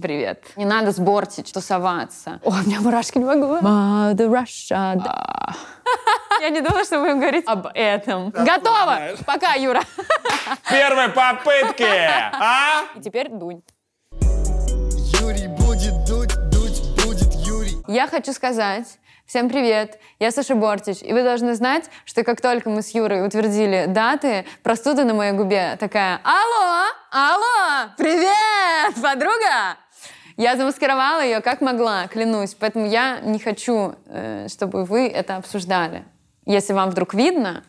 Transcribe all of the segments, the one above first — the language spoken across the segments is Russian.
Привет. Не надо сбортить, тусоваться. О, у меня мурашки не могу. Mother Russia. А, да. Я не думала, что будем говорить об этом. Да, Готово! Знаю. Пока, Юра. Первой попытки, а? И теперь дунь. Юрий будет дуть, дуть будет Юрий. Я хочу сказать, Всем привет! Я Саша Бортич, и вы должны знать, что как только мы с Юрой утвердили даты, простуда на моей губе такая «Алло! Алло! Привет, подруга!» Я замаскировала ее как могла, клянусь. Поэтому я не хочу, э, чтобы вы это обсуждали. Если вам вдруг видно,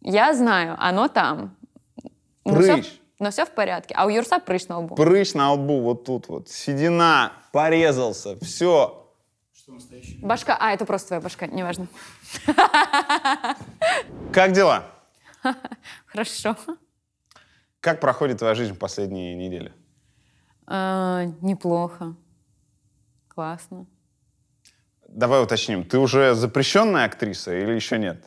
я знаю, оно там. Но Прыщ. Но все, но все в порядке. А у Юрса прыщ на лбу. Прыщ на лбу вот тут вот. Седина порезался. Все, что Башка. А, это просто твоя башка, неважно. Как дела? Хорошо. Как проходит твоя жизнь в последние недели? А, неплохо. Классно. Давай уточним, ты уже запрещенная актриса или еще нет?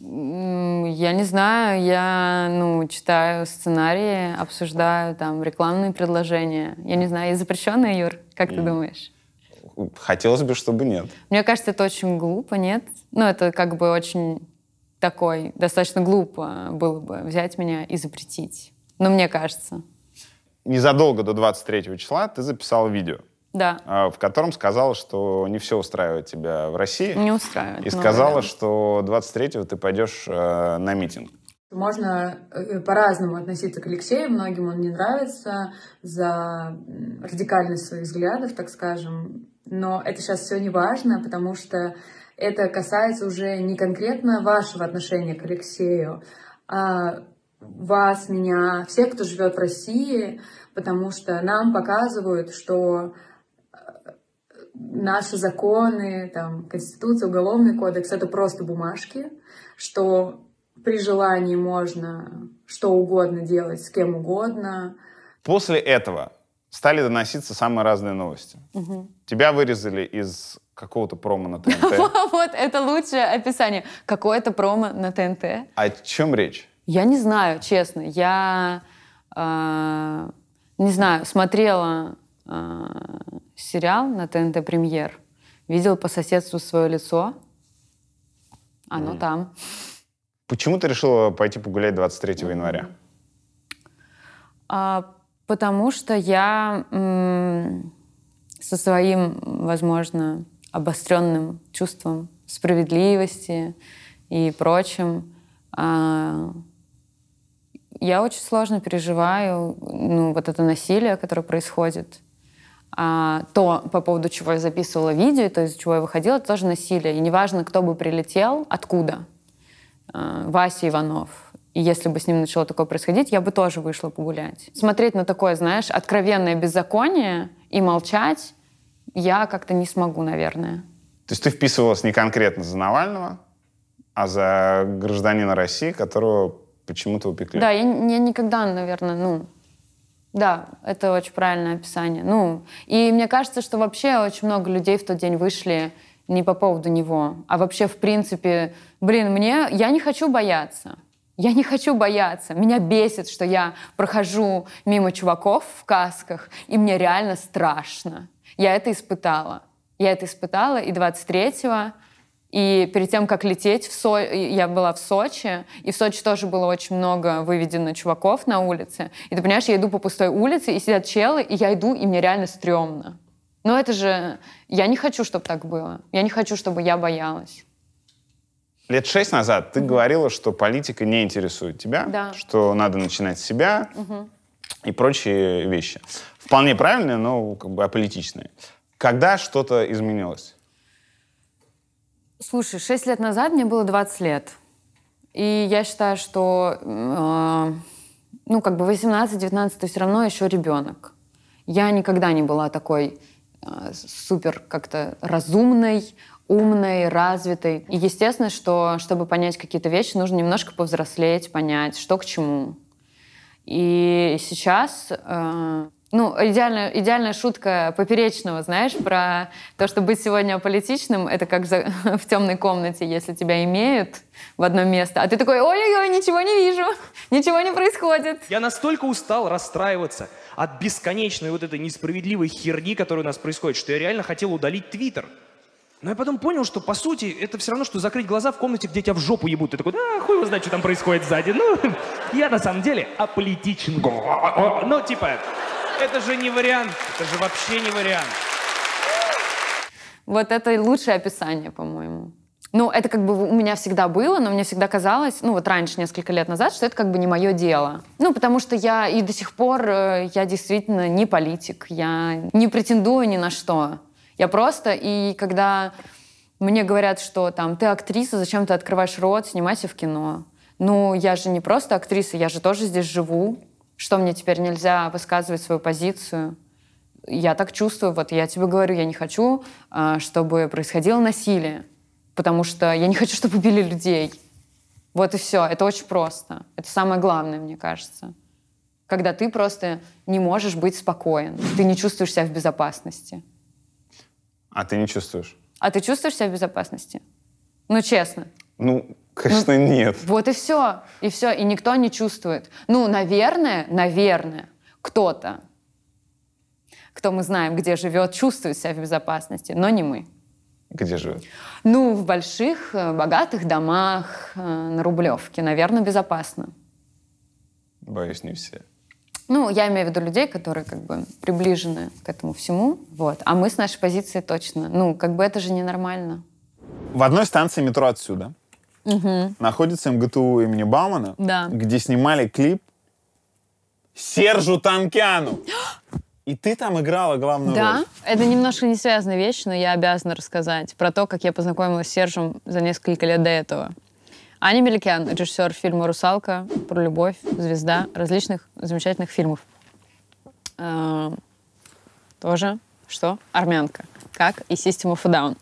Я не знаю, я ну, читаю сценарии, обсуждаю там рекламные предложения. Я не знаю, я запрещенная, Юр? Как mm. ты думаешь? хотелось бы, чтобы нет. Мне кажется, это очень глупо, нет? Ну, это как бы очень такой, достаточно глупо было бы взять меня и запретить. Но ну, мне кажется. Незадолго до 23 числа ты записал видео. Да. А, в котором сказала, что не все устраивает тебя в России. Не устраивает. И ну, сказала, что 23-го ты пойдешь э, на митинг. Можно э, э, по-разному относиться к Алексею. Многим он не нравится за радикальность своих взглядов, так скажем. Но это сейчас все не важно, потому что это касается уже не конкретно вашего отношения к Алексею, а вас, меня, всех, кто живет в России, потому что нам показывают, что э, наши законы, там, Конституция, Уголовный кодекс — это просто бумажки, что при желании можно что угодно делать, с кем угодно. После этого стали доноситься самые разные новости. Угу тебя вырезали из какого-то промо на ТНТ. Вот, это лучшее описание. Какое-то промо на ТНТ. О чем речь? Я не знаю, честно. Я, э, не знаю, смотрела э, сериал на ТНТ «Премьер», видела по соседству свое лицо, оно там. Почему ты решила пойти погулять 23 mm. января? А, потому что я со своим, возможно, обостренным чувством справедливости и прочим. А, я очень сложно переживаю ну, вот это насилие, которое происходит. А то, по поводу чего я записывала видео, то, из-за чего я выходила, это тоже насилие. И неважно, кто бы прилетел, откуда. А, Вася Иванов. И если бы с ним начало такое происходить, я бы тоже вышла погулять. Смотреть на такое, знаешь, откровенное беззаконие и молчать, я как-то не смогу, наверное. То есть ты вписывалась не конкретно за Навального, а за гражданина России, которого почему-то упекли. Да, я, я никогда, наверное, ну, да, это очень правильное описание. Ну, и мне кажется, что вообще очень много людей в тот день вышли не по поводу него, а вообще, в принципе, блин, мне, я не хочу бояться. Я не хочу бояться. Меня бесит, что я прохожу мимо чуваков в касках, и мне реально страшно. Я это испытала. Я это испытала и 23-го, и перед тем, как лететь, в Со... я была в Сочи, и в Сочи тоже было очень много выведено чуваков на улице. И ты понимаешь, я иду по пустой улице, и сидят челы, и я иду, и мне реально стрёмно. Но это же... Я не хочу, чтобы так было. Я не хочу, чтобы я боялась. Лет шесть назад ты говорила, что политика не интересует тебя, да. что надо начинать с себя, mm и прочие вещи. Вполне правильные, но как бы аполитичные. Когда что-то изменилось? Слушай, 6 лет назад мне было 20 лет. И я считаю, что э, ну, как бы 18-19 то все равно еще ребенок. Я никогда не была такой э, супер как-то разумной, умной, развитой. И естественно, что чтобы понять какие-то вещи, нужно немножко повзрослеть, понять, что к чему. И сейчас э, ну, идеальная, идеальная шутка поперечного, знаешь, про то, что быть сегодня политичным, это как за, в темной комнате, если тебя имеют в одно место, а ты такой, ой-ой-ой, ничего не вижу, ничего не происходит. Я настолько устал расстраиваться от бесконечной вот этой несправедливой херни, которая у нас происходит, что я реально хотел удалить Твиттер. Но ну, я потом понял, что, по сути, это все равно, что закрыть глаза в комнате, где тебя в жопу ебут. Ты такой, а, хуй его знает, что там происходит сзади. Ну, я на самом деле аполитичен. Ну, типа, это же не вариант. Это же вообще не вариант. Вот это и лучшее описание, по-моему. Ну, это как бы у меня всегда было, но мне всегда казалось, ну, вот раньше, несколько лет назад, что это как бы не мое дело. Ну, потому что я и до сих пор, э, я действительно не политик, я не претендую ни на что. Я просто, и когда мне говорят, что там ты актриса, зачем ты открываешь рот, снимайся в кино. Ну, я же не просто актриса, я же тоже здесь живу. Что мне теперь нельзя высказывать свою позицию? Я так чувствую, вот я тебе говорю, я не хочу, а, чтобы происходило насилие, потому что я не хочу, чтобы убили людей. Вот и все. Это очень просто. Это самое главное, мне кажется. Когда ты просто не можешь быть спокоен, ты не чувствуешь себя в безопасности. А ты не чувствуешь? А ты чувствуешь себя в безопасности? Ну, честно. Ну, конечно, ну, нет. Вот и все. И все. И никто не чувствует. Ну, наверное, наверное, кто-то, кто мы знаем, где живет, чувствует себя в безопасности, но не мы. Где живет? Ну, в больших, э, богатых домах, э, на Рублевке. Наверное, безопасно. Боюсь, не все. Ну, я имею в виду людей, которые как бы приближены к этому всему. Вот. А мы с нашей позиции точно. Ну, как бы это же ненормально. В одной станции метро отсюда угу. находится МГТУ имени Баумана, да. где снимали клип Сержу Танкяну. И ты там играла главную да? роль. Да, это немножко не связанная вещь, но я обязана рассказать про то, как я познакомилась с Сержем за несколько лет до этого. Аня Меликян, режиссер фильма «Русалка», про любовь, звезда, различных замечательных фильмов. Э, тоже, что? Армянка, как и System of a Down.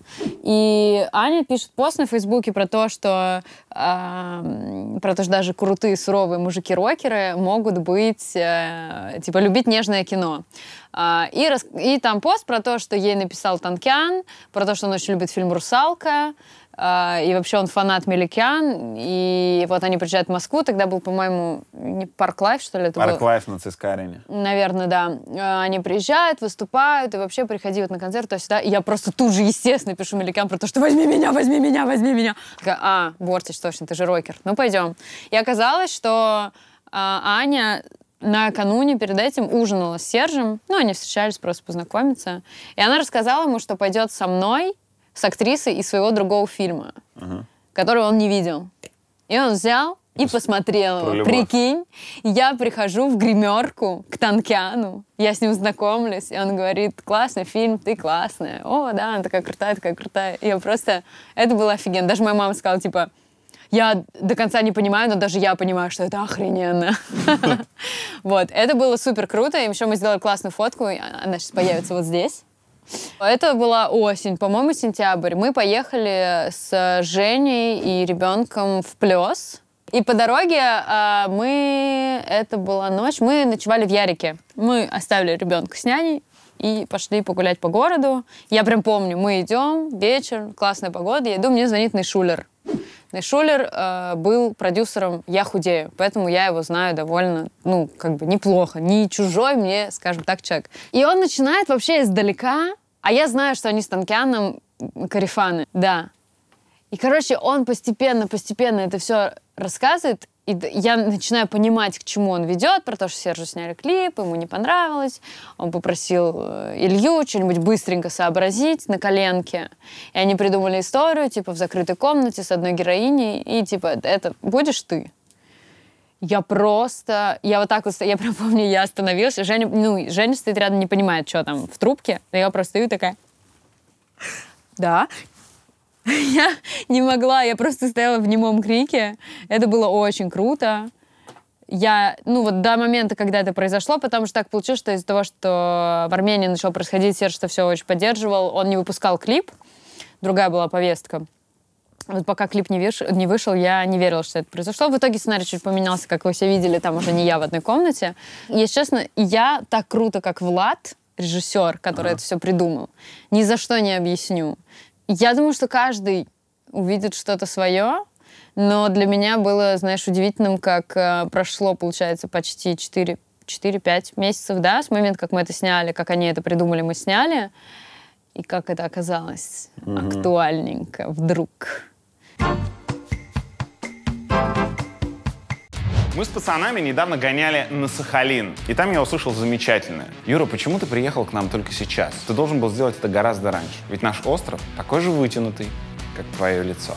И Аня пишет пост на Фейсбуке про то, что э, про то, что даже крутые, суровые мужики-рокеры могут быть, э, типа, любить нежное кино. Э, и, рас... и там пост про то, что ей написал Танкян, про то, что он очень любит фильм «Русалка», а, и вообще он фанат Меликян, и вот они приезжают в Москву, тогда был, по-моему, не Парк Лайф, что ли? Парк был? Лайф на Цискарине. Наверное, да. А, они приезжают, выступают, и вообще приходи вот на концерт, то сюда, и я просто тут же, естественно, пишу Меликян про то, что возьми меня, возьми меня, возьми меня. Такая, а, Бортич, точно, ты же рокер, ну пойдем. И оказалось, что а, Аня накануне перед этим ужинала с Сержем, ну, они встречались просто познакомиться, и она рассказала ему, что пойдет со мной, с актрисой из своего другого фильма, ага. который он не видел. И он взял и посмотрела. Про Прикинь, я прихожу в гримерку к Танкиану, я с ним знакомлюсь, и он говорит, классный фильм, ты классная. О, да, она такая крутая, такая крутая. И я просто... Это было офигенно. Даже моя мама сказала, типа, я до конца не понимаю, но даже я понимаю, что это охрененно. Вот, это было супер круто. И еще мы сделали классную фотку, она сейчас появится вот здесь. Это была осень, по-моему, сентябрь. Мы поехали с Женей и ребенком в Плес. И по дороге э, мы, это была ночь, мы ночевали в Ярике. Мы оставили ребенка с няней и пошли погулять по городу. Я прям помню, мы идем, вечер, классная погода, я иду, мне звонит Найшулер. Шулер э, был продюсером «Я худею», поэтому я его знаю довольно, ну, как бы неплохо. Не чужой мне, скажем так, человек. И он начинает вообще издалека, а я знаю, что они с Танкианом корифаны, да. И, короче, он постепенно-постепенно это все рассказывает, и я начинаю понимать, к чему он ведет, про то, что Сержу сняли клип, ему не понравилось, он попросил э, Илью что-нибудь быстренько сообразить на коленке, и они придумали историю, типа, в закрытой комнате с одной героиней, и типа, это будешь ты? Я просто, я вот так вот, я прям помню, я остановилась, Женя, ну, Женя стоит рядом, не понимает, что там в трубке, но я просто стою такая, да, Я не могла, я просто стояла в немом крике. Это было очень круто. Я, ну вот до момента, когда это произошло, потому что так получилось, что из-за того, что в Армении начал происходить, Серж что все очень поддерживал, он не выпускал клип, другая была повестка. Вот пока клип не, виш... не вышел, я не верила, что это произошло. В итоге сценарий чуть поменялся, как вы все видели, там уже не я в одной комнате. Если честно, я так круто, как Влад, режиссер, который ага. это все придумал, ни за что не объясню. Я думаю, что каждый увидит что-то свое, но для меня было, знаешь, удивительным, как э, прошло, получается, почти 4, 4-5 месяцев, да, с момента, как мы это сняли, как они это придумали, мы сняли, и как это оказалось угу. актуальненько вдруг. Мы с пацанами недавно гоняли на Сахалин, и там я услышал замечательное. Юра, почему ты приехал к нам только сейчас? Ты должен был сделать это гораздо раньше. Ведь наш остров такой же вытянутый, как твое лицо.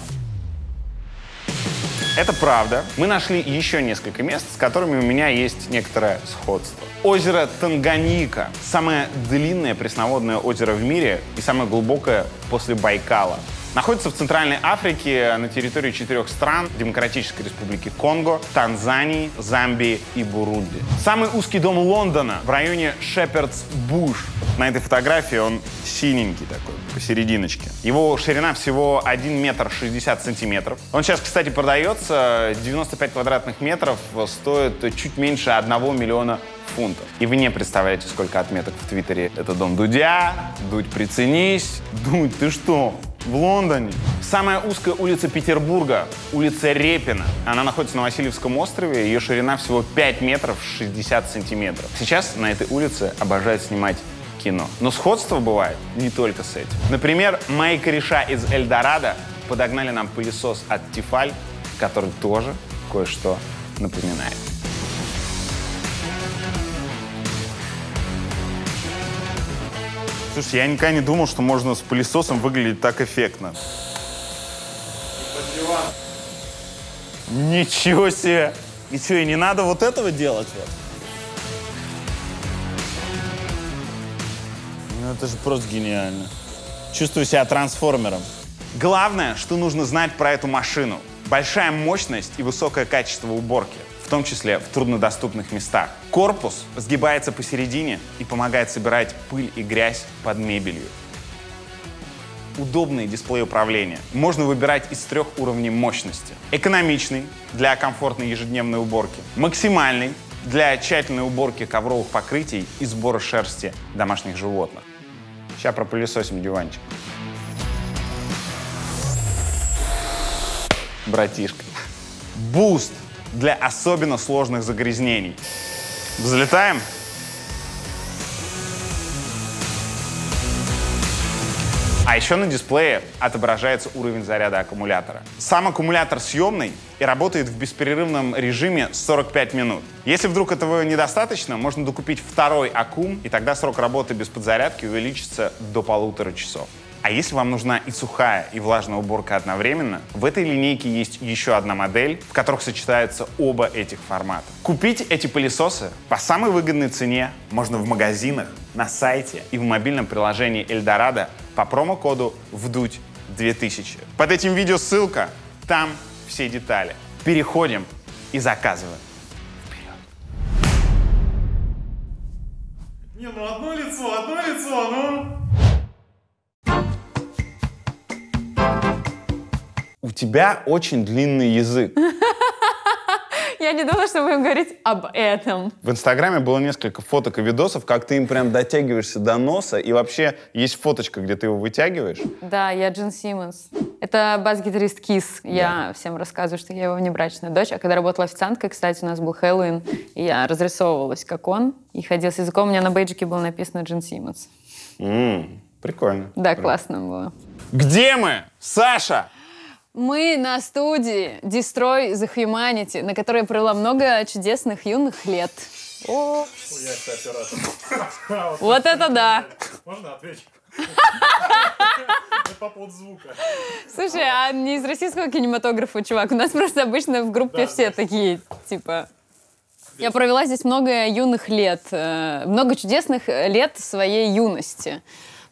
Это правда. Мы нашли еще несколько мест, с которыми у меня есть некоторое сходство. Озеро Танганьика. Самое длинное пресноводное озеро в мире и самое глубокое после Байкала. Находится в Центральной Африке на территории четырех стран – Демократической Республики Конго, Танзании, Замбии и Бурунди. Самый узкий дом Лондона в районе Шепердс буш На этой фотографии он синенький такой, посерединочке. Его ширина всего 1 метр 60 сантиметров. Он сейчас, кстати, продается. 95 квадратных метров стоит чуть меньше 1 миллиона фунтов. И вы не представляете, сколько отметок в Твиттере. Это дом Дудя, Дудь, приценись, Дудь, ты что? в Лондоне. Самая узкая улица Петербурга, улица Репина. Она находится на Васильевском острове, ее ширина всего 5 метров 60 сантиметров. Сейчас на этой улице обожают снимать кино. Но сходство бывает не только с этим. Например, мои кореша из Эльдорадо подогнали нам пылесос от Тефаль, который тоже кое-что напоминает. Слушай, я никогда не думал, что можно с пылесосом выглядеть так эффектно. Ничего себе! И что, и не надо вот этого делать? Вот? Ну, это же просто гениально. Чувствую себя трансформером. Главное, что нужно знать про эту машину. Большая мощность и высокое качество уборки в том числе в труднодоступных местах. Корпус сгибается посередине и помогает собирать пыль и грязь под мебелью. Удобный дисплей управления. Можно выбирать из трех уровней мощности. Экономичный для комфортной ежедневной уборки. Максимальный для тщательной уборки ковровых покрытий и сбора шерсти домашних животных. Сейчас пропылесосим диванчик. Братишка. Буст для особенно сложных загрязнений. Взлетаем. А еще на дисплее отображается уровень заряда аккумулятора. Сам аккумулятор съемный и работает в бесперерывном режиме 45 минут. Если вдруг этого недостаточно, можно докупить второй аккум, и тогда срок работы без подзарядки увеличится до полутора часов. А если вам нужна и сухая, и влажная уборка одновременно, в этой линейке есть еще одна модель, в которых сочетаются оба этих формата. Купить эти пылесосы по самой выгодной цене можно в магазинах, на сайте и в мобильном приложении Эльдорадо по промокоду «Вдуть 2000». Под этим видео ссылка, там все детали. Переходим и заказываем. Вперед. Не, ну одно лицо, одно лицо, ну... у тебя очень длинный язык. Я не думала, что будем говорить об этом. В Инстаграме было несколько фоток и видосов, как ты им прям дотягиваешься до носа, и вообще есть фоточка, где ты его вытягиваешь. Да, я Джин Симмонс. Это бас-гитарист Кис. Да. Я всем рассказываю, что я его внебрачная дочь. А когда работала официанткой, кстати, у нас был Хэллоуин, и я разрисовывалась, как он, и ходила с языком. У меня на бейджике было написано Джин Симмонс. Mm, прикольно. Да, прикольно. классно было. Где мы? Саша! Мы на студии Destroy the Humanity, на которой провела много чудесных юных лет. О! Я, кстати, рад. Вот это да! Можно ответить? По поводу звука. Слушай, а не из российского кинематографа, чувак? У нас просто обычно в группе все такие, типа... Я провела здесь много юных лет, э, много чудесных э, лет своей юности.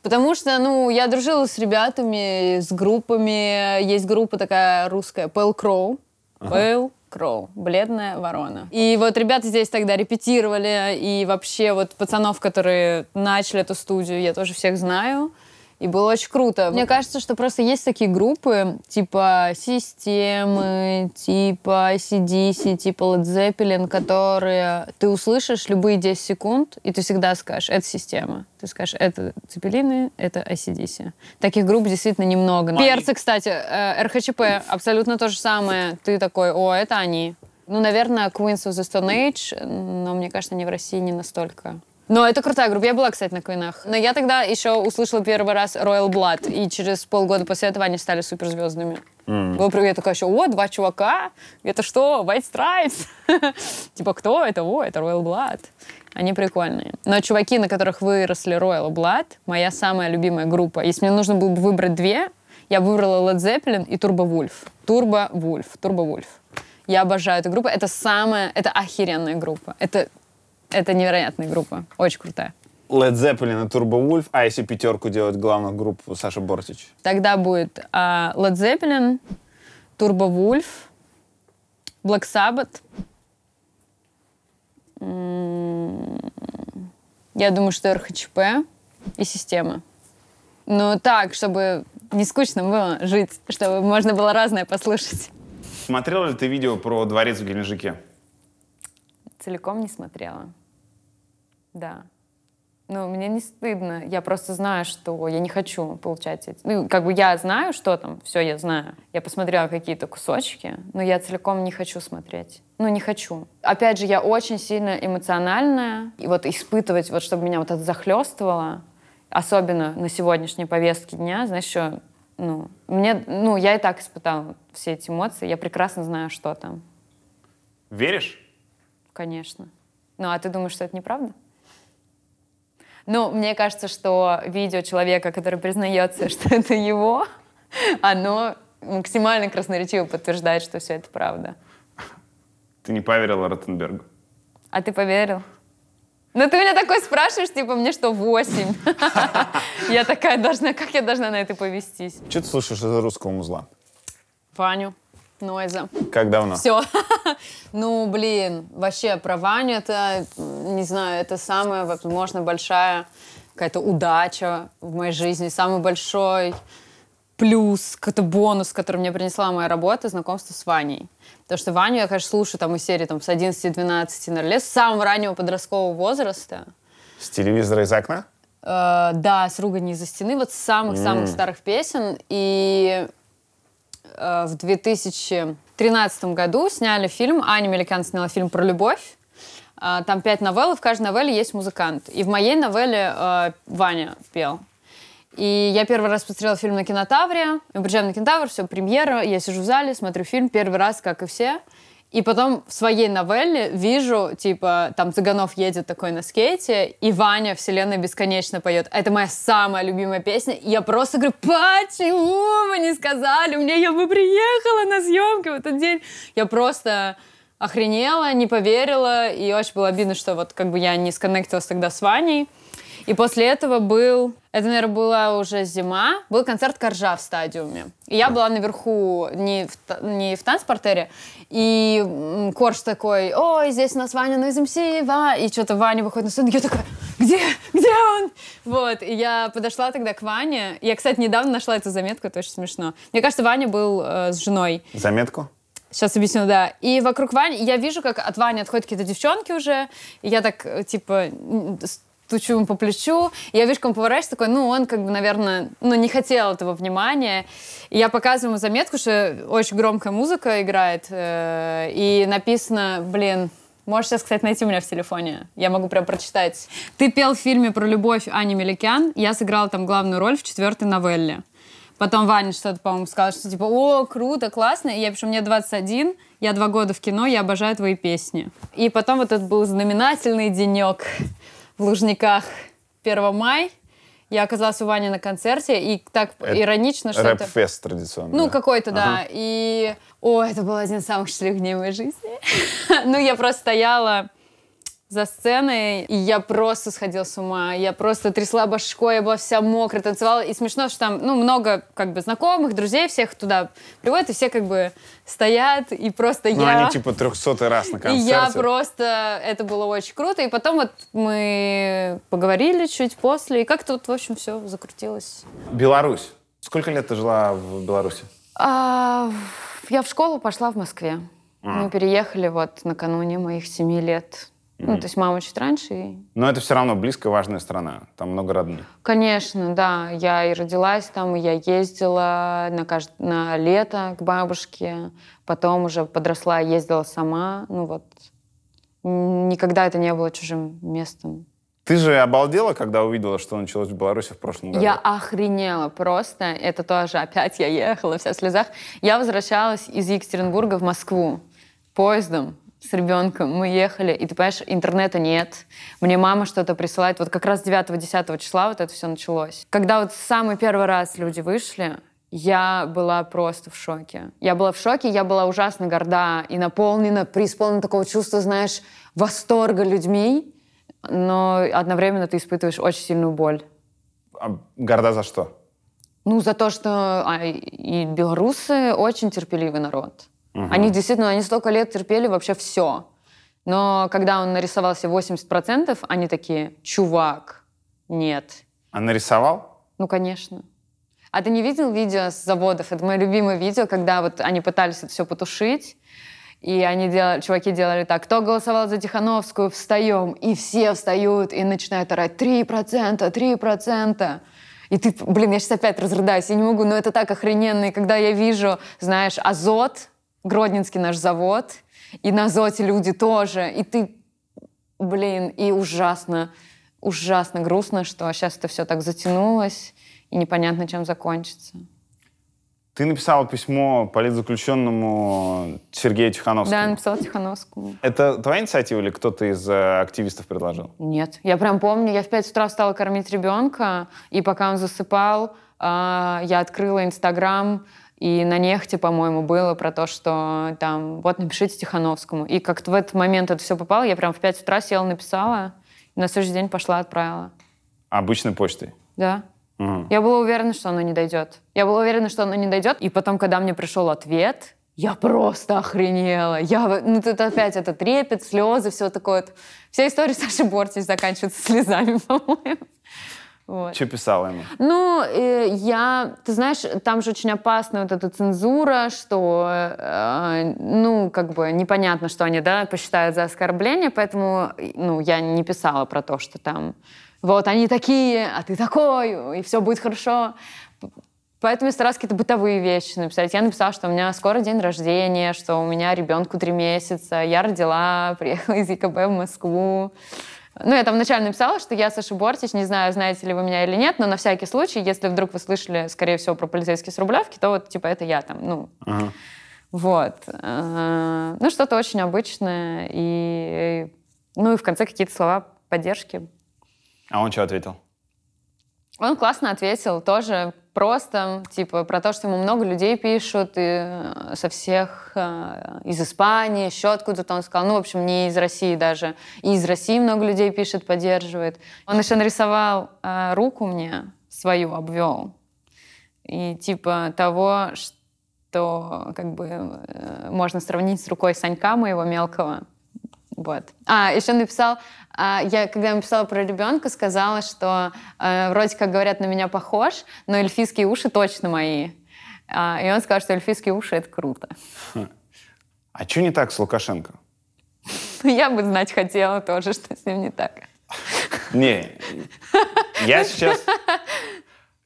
Потому что, ну, я дружила с ребятами, с группами. Есть группа такая русская, Pale Crow. Pale Кроу, бледная ворона. И вот ребята здесь тогда репетировали, и вообще вот пацанов, которые начали эту студию, я тоже всех знаю. И было очень круто. Мне кажется, что просто есть такие группы, типа системы, типа CDC, типа Led Zeppelin, которые ты услышишь любые 10 секунд, и ты всегда скажешь, это система. Ты скажешь, это Цепелины, это ACDC. Таких групп действительно немного. Мани. Перцы, кстати, э, РХЧП, абсолютно то же самое. Ты такой, о, это они. Ну, наверное, Queens of the Stone Age, но мне кажется, они в России не настолько но это крутая группа. Я была, кстати, на Квинах. Но я тогда еще услышала первый раз Royal Blood, и через полгода после этого они стали суперзвездными. Mm. я такая еще, о, два чувака, это что, White Stripes? типа, кто это? О, это Royal Blood. Они прикольные. Но чуваки, на которых выросли Royal Blood, моя самая любимая группа. Если мне нужно было бы выбрать две, я выбрала Led Zeppelin и Turbo Wolf. Turbo Wolf, Turbo Wolf. Я обожаю эту группу. Это самая, это охеренная группа. Это это невероятная группа, очень крутая. Led Zeppelin и Turbo Wolf, а если пятерку делать главных групп Саша Бортич? Тогда будет а, Led Zeppelin, Turbo Wolf, Black Sabbath. Я думаю, что РХЧП и система. Ну так, чтобы не скучно было жить, чтобы можно было разное послушать. Смотрел ли ты видео про дворец в Геленджике? целиком не смотрела. Да. Ну, мне не стыдно. Я просто знаю, что я не хочу получать эти... Ну, как бы я знаю, что там, все я знаю. Я посмотрела какие-то кусочки, но я целиком не хочу смотреть. Ну, не хочу. Опять же, я очень сильно эмоциональная. И вот испытывать, вот чтобы меня вот это захлестывало, особенно на сегодняшней повестке дня, знаешь, что, ну, мне, ну, я и так испытала все эти эмоции, я прекрасно знаю, что там. Веришь? Конечно. Ну, а ты думаешь, что это неправда? Ну, мне кажется, что видео человека, который признается, что это его, оно максимально красноречиво подтверждает, что все это правда. Ты не поверила Ротенбергу. А ты поверил? Ну, ты меня такой спрашиваешь, типа, мне что, восемь? Я такая должна, как я должна на это повестись? Что ты слушаешь из русского музла? Ваню. Нойза. Как давно? Все. ну, блин, вообще про Ваню это, не знаю, это самая, возможно, большая какая-то удача в моей жизни, самый большой плюс, какой-то бонус, который мне принесла моя работа, знакомство с Ваней. Потому что Ваню я, конечно, слушаю там из серии там, с 11-12 на лет, с самого раннего подросткового возраста. С телевизора из окна? Э, да, с ругани из-за стены, вот с самых-самых mm. старых песен. И Э, в 2013 году сняли фильм, Аня Меликан сняла фильм про любовь. Э, там пять новелл, и в каждой новелле есть музыкант. И в моей новелле э, Ваня пел. И я первый раз посмотрела фильм на кинотавре. Мы приезжаем на кинотавр, все, премьера, я сижу в зале, смотрю фильм, первый раз, как и все. И потом в своей новелле вижу, типа, там Цыганов едет такой на скейте, и Ваня «Вселенная бесконечно» поет. Это моя самая любимая песня. И я просто говорю, почему вы не сказали мне? Я бы приехала на съемки в этот день. Я просто охренела, не поверила, и очень было обидно, что вот как бы я не сконнектилась тогда с Ваней. И после этого был, это, наверное, была уже зима, был концерт Коржа в стадиуме. И я была наверху не в, не в танцпортере, и Корж такой, ой, здесь у нас Ваня на ну, МС, Ва! И что-то Ваня выходит на сцену, я такая, где, где он? Вот, и я подошла тогда к Ване. Я, кстати, недавно нашла эту заметку, это очень смешно. Мне кажется, Ваня был э, с женой. Заметку? Сейчас объясню, да. И вокруг Вани, я вижу, как от Вани отходят какие-то девчонки уже. И я так, э, типа, стучу ему по плечу. Я вижу, как он поворачивается, такой, ну, он, как бы, наверное, ну, не хотел этого внимания. И я показываю ему заметку, что очень громкая музыка играет. Э, и написано, блин, Можешь сейчас, кстати, найти меня в телефоне. Я могу прям прочитать. Ты пел в фильме про любовь Ани Меликян. Я сыграла там главную роль в четвертой новелле. Потом Ваня что-то, по-моему, сказал, что типа, о, круто, классно. И я пишу, мне 21, я два года в кино, я обожаю твои песни. И потом вот этот был знаменательный денек в Лужниках 1 мая. Я оказалась у Вани на концерте, и так это иронично, что рэп это... рэп Ну, какой-то, ага. да. И... О, это был один из самых счастливых дней моей жизни. ну, я просто стояла за сценой, и я просто сходила с ума, я просто трясла башкой, я была вся мокрая, танцевала, и смешно, что там, ну, много, как бы, знакомых, друзей всех туда приводят, и все, как бы, стоят, и просто ну, я... Ну, они, типа, трехсотый раз на концерте. И я просто... Это было очень круто, и потом вот мы поговорили чуть после, и как-то вот, в общем, все закрутилось. Беларусь. Сколько лет ты жила в Беларуси? А, я в школу пошла в Москве. А. Мы переехали вот накануне моих семи лет Угу. Ну, то есть мама чуть раньше. И... Но это все равно близкая, важная страна. Там много родных. Конечно, да. Я и родилась там, и я ездила на, кажд... на лето к бабушке. Потом уже подросла, ездила сама. Ну вот, никогда это не было чужим местом. Ты же обалдела, когда увидела, что началось в Беларуси в прошлом году? Я охренела просто. Это тоже опять я ехала вся в слезах. Я возвращалась из Екатеринбурга в Москву поездом с ребенком, мы ехали, и ты понимаешь, интернета нет, мне мама что-то присылает. Вот как раз 9-10 числа вот это все началось. Когда вот самый первый раз люди вышли, я была просто в шоке. Я была в шоке, я была ужасно горда и наполнена, преисполнена такого чувства, знаешь, восторга людьми, но одновременно ты испытываешь очень сильную боль. А горда за что? Ну, за то, что а, и белорусы очень терпеливый народ. Угу. Они действительно, они столько лет терпели вообще все. Но когда он нарисовал себе 80%, они такие, чувак, нет. А нарисовал? Ну, конечно. А ты не видел видео с заводов? Это мое любимое видео, когда вот они пытались это все потушить. И они делали, чуваки делали так, кто голосовал за Тихановскую, встаем. И все встают и начинают орать 3%, 3%. И ты, блин, я сейчас опять разрыдаюсь, я не могу, но это так охрененно. И когда я вижу, знаешь, азот, Гродненский наш завод, и на ЗОТе люди тоже. И ты, блин, и ужасно, ужасно грустно, что сейчас это все так затянулось, и непонятно, чем закончится. Ты написала письмо политзаключенному Сергею Тихановскому. Да, написала Тихановскому. Это твоя инициатива или кто-то из э, активистов предложил? Нет. Я прям помню, я в 5 утра стала кормить ребенка, и пока он засыпал, э, я открыла Инстаграм, и на нехте, по-моему, было про то, что там, вот, напишите Тихановскому. И как-то в этот момент это все попало. Я прям в 5 утра села, написала. И на следующий день пошла, отправила. Обычной почтой? Да. Угу. Я была уверена, что оно не дойдет. Я была уверена, что оно не дойдет. И потом, когда мне пришел ответ, я просто охренела. Я, ну, тут опять это трепет, слезы, все такое. Вся история Саши Бортич заканчивается слезами, по-моему. Вот. Что писала ему? Ну, э, я, ты знаешь, там же очень опасна вот эта цензура, что, э, ну, как бы непонятно, что они, да, посчитают за оскорбление, поэтому, э, ну, я не писала про то, что там, вот они такие, а ты такой, и все будет хорошо. Поэтому я старалась какие-то бытовые вещи написать. Я написала, что у меня скоро день рождения, что у меня ребенку три месяца, я родила, приехала из ЕКБ в Москву. Ну, я там вначале написала, что я Саша Бортич, не знаю, знаете ли вы меня или нет, но на всякий случай, если вдруг вы слышали, скорее всего, про полицейские с Рублевки, то вот, типа, это я там, ну... Ага. Вот. Э, ну, что-то очень обычное. И, ну, и в конце какие-то слова поддержки. А он что ответил? Он классно ответил, тоже просто, типа, про то, что ему много людей пишут и э, со всех, э, из Испании, еще откуда-то он сказал, ну, в общем, не из России даже. И из России много людей пишет, поддерживает. Он еще нарисовал э, руку мне свою, обвел. И типа того, что как бы э, можно сравнить с рукой Санька моего мелкого. Вот. А, еще написал, а, я когда ему писала про ребенка, сказала, что э, вроде как говорят, на меня похож, но эльфийские уши точно мои. А, и он сказал, что эльфийские уши — это круто. Хм. А что не так с Лукашенко? Ну, я бы знать хотела тоже, что с ним не так. Не, я сейчас...